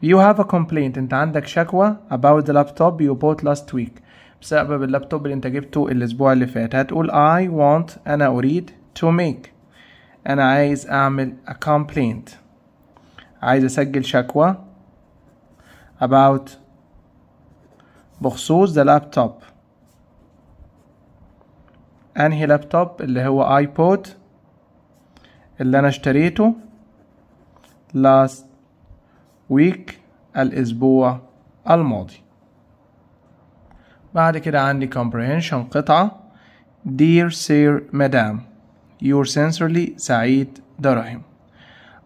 you have a complaint انت عندك شكوى about the laptop you bought last week بسبب اللابتوب اللي انت جبته الاسبوع اللي فات هتقول I want انا اريد to make انا عايز اعمل a complaint عايز اسجل شكوى about بخصوص the laptop انهي لابتوب اللي هو ايبود اللي انا اشتريته last ويك الأسبوع الماضي بعد كده عندي comprehension قطعة Dear Sir Madam Your sincerely سعيد درهم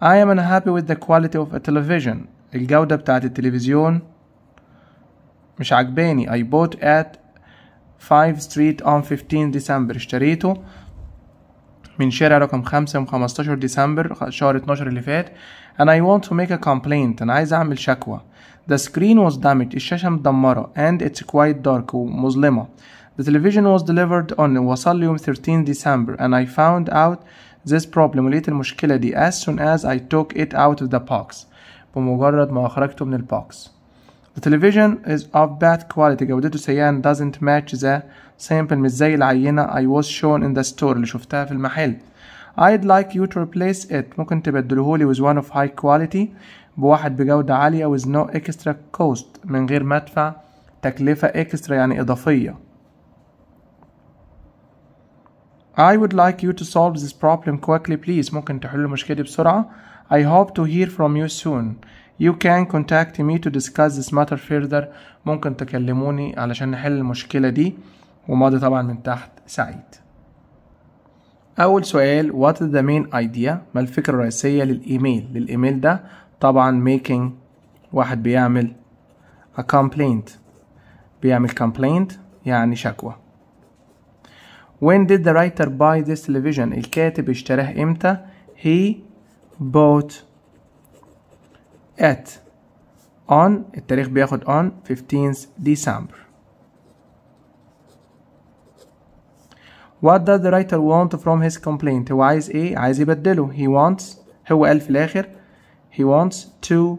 I am unhappy with the quality of a television الجودة بتاعت التلفزيون مش عجباني I bought at 5 street on 15 December اشتريته من شارع رقم خمسة يوم 15 ديسمبر شهر 12 اللي فات and I want to make a complaint أنا عايز أعمل شكوى The screen was damaged الشاشة مدمرة and it's quite dark ومظلمة The television was delivered on وصل لي يوم 13 ديسمبر and I found out this problem ولقيت المشكلة دي as soon as I took it out of the box بمجرد ما أخرجته من البوكس The television is of bad quality جودته سيئة and doesn't match the simple مش زي العينة I was shown in the store اللي شفتها في المحل I'd like you to replace it ممكن تبدلهولي with one of high quality بواحد بجودة عالية with no extra cost من غير ما ادفع تكلفة extra يعني اضافية I would like you to solve this problem quickly please ممكن تحل المشكلة بسرعة I hope to hear from you soon You can contact me to discuss this matter further ممكن تكلموني علشان نحل المشكلة دي وماضي طبعا من تحت سعيد أول سؤال what is the main idea ما الفكرة الرئيسية للإيميل للإيميل ده طبعا making واحد بيعمل a complaint بيعمل complaint يعني شكوى when did the writer buy this television الكاتب اشتراه امتى he bought at on التاريخ بياخد on 15 ديسمبر What does the writer want from his complaint هو عايز ايه عايز يبدله he wants هو قال في الاخر he wants to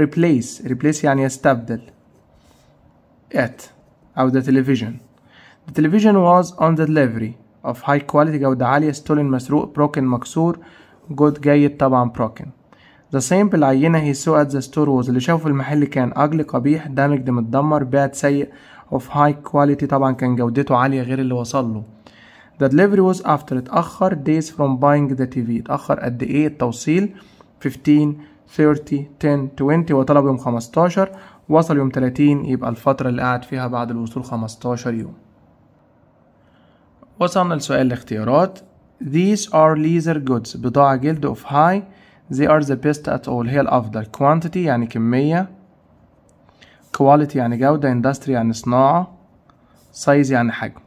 replace replace يعني يستبدل it أو the television the television was on the delivery of high quality جودة عالية stolen مسروق broken مكسور good جيد طبعا broken the same بالعينة he saw at the store was اللي شافه في المحل كان ugly قبيح damaged متدمر bad سيء of high quality طبعا كان جودته عالية غير اللي وصل له The delivery was after اتأخر days from buying the TV اتأخر قد إيه التوصيل 15 30 10 20 وطلب يوم 15 وصل يوم 30 يبقى الفترة اللي قعد فيها بعد الوصول 15 يوم وصلنا لسؤال الاختيارات These are leather goods بضاعة جلد of high They are the best at all هي الأفضل quantity يعني كمية quality يعني جودة industry يعني صناعة size يعني حجم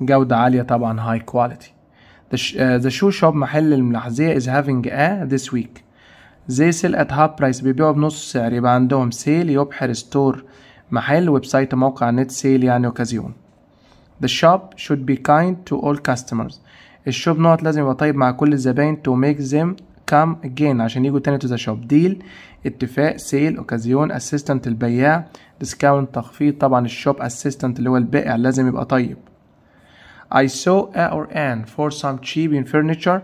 جودة عالية طبعا high quality The, uh, shoe shop محل الملاحظية is having a this week they sell at half price بيبيعوا بنص سعر يبقى عندهم سيل يبحر ستور محل ويب سايت موقع نت سيل يعني اوكازيون The shop should be kind to all customers الشوب نوت لازم يبقى طيب مع كل الزباين to make them come again عشان يجوا تاني to the shop ديل اتفاق سيل اوكازيون اسيستنت البياع ديسكاونت تخفيض طبعا الشوب اسيستنت اللي هو البائع لازم يبقى طيب I saw A or N for some cheap in furniture.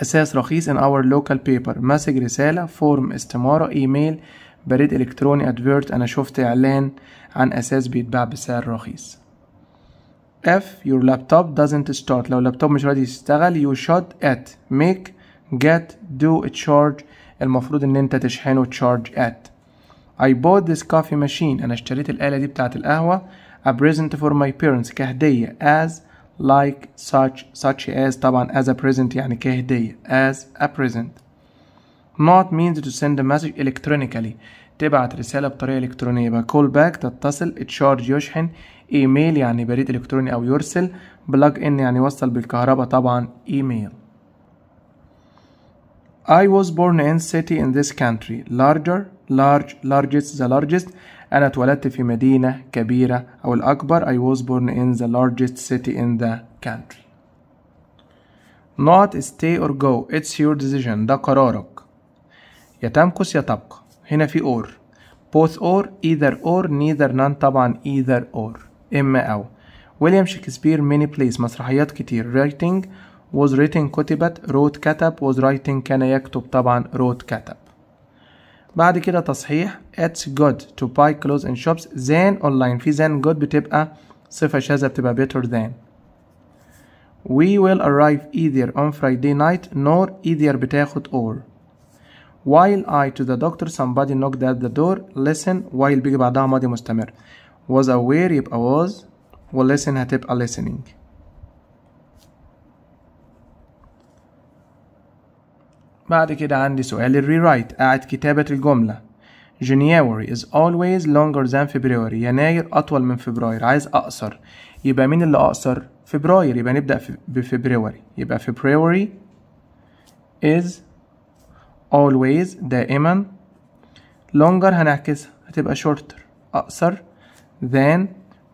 أساس رخيص in our local paper. مسج رسالة form استمارة email بريد إلكتروني advert أنا شفت إعلان عن أساس بيتباع بسعر رخيص. F your laptop doesn't start. لو اللابتوب مش راضي يشتغل you should at make get do a charge. المفروض إن أنت تشحنه charge at. I bought this coffee machine. أنا اشتريت الآلة دي بتاعت القهوة a present for my parents كهدية as like such such as طبعا as a present يعني كهدية as a present not means to send a message electronically تبعت رسالة بطريقة إلكترونية يبقى call back تتصل charge يشحن Email يعني بريد إلكتروني أو يرسل Plug in يعني وصل بالكهرباء طبعا email. I was born in city in this country larger large largest the largest أنا اتولدت في مدينة كبيرة أو الأكبر I was born in the largest city in the country not stay or go it's your decision ده قرارك يا تمكث يا تبقى هنا في or both or either or neither none طبعا either or إما أو William Shakespeare many plays مسرحيات كتير writing was written كتبت wrote كتب was writing كان يكتب طبعا wrote كتب بعد كده تصحيح it's good to buy clothes in shops than online في than good بتبقى صفة شاذة بتبقى better than we will arrive either on Friday night nor either بتاخد or while I to the doctor somebody knocked at the door listen while بيجي بعدها ماضي مستمر was aware يبقى was و listen هتبقى listening بعد كده عندي سؤال رايت قاعد كتابة الجملة January is always longer than February يناير أطول من فبراير عايز أقصر يبقى مين اللي أقصر؟ فبراير يبقى نبدأ بفبراير يبقى فبراير is always دائما longer هنعكسها هتبقى shorter أقصر than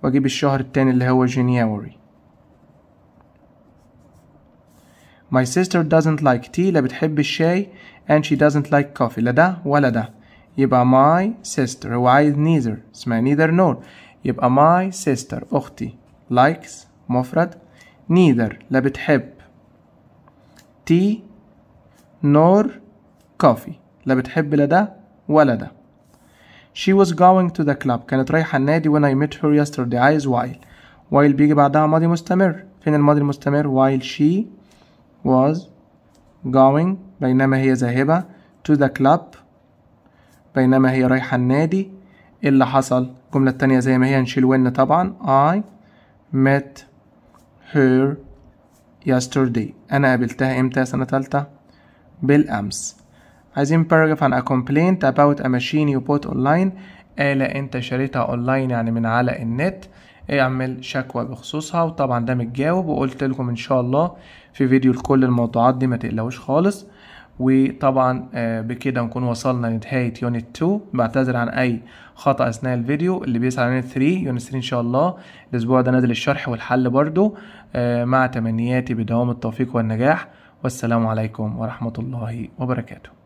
وأجيب الشهر التاني اللي هو January My sister doesn't like tea لا بتحب الشاي and she doesn't like coffee لا ده ولا ده يبقى my sister هو neither اسمها neither nor يبقى my sister أختي likes مفرد neither لا بتحب tea nor coffee لا بتحب لا ده ولا ده She was going to the club كانت رايحة النادي when I met her yesterday عايز while while بيجي بعدها ماضي مستمر فين الماضي المستمر while she was going بينما هي ذاهبة to the club بينما هي رايحة النادي ايه اللي حصل الجملة التانية زي ما هي نشيل when طبعا I met her yesterday أنا قابلتها إمتى سنة تالتة بالأمس عايزين paragraph عن a complaint about a machine you bought online آلة أنت شريتها أونلاين يعني من على النت اعمل شكوى بخصوصها وطبعا ده متجاوب وقلت لكم إن شاء الله في فيديو لكل الموضوعات دي ما تقلقوش خالص وطبعا آه، بكده نكون وصلنا لنهاية يونت 2 بعتذر عن أي خطأ أثناء الفيديو اللي بيسأل عن يونت 3 يونت 3 إن شاء الله الأسبوع ده نازل الشرح والحل برضو آه، مع تمنياتي بدوام التوفيق والنجاح والسلام عليكم ورحمة الله وبركاته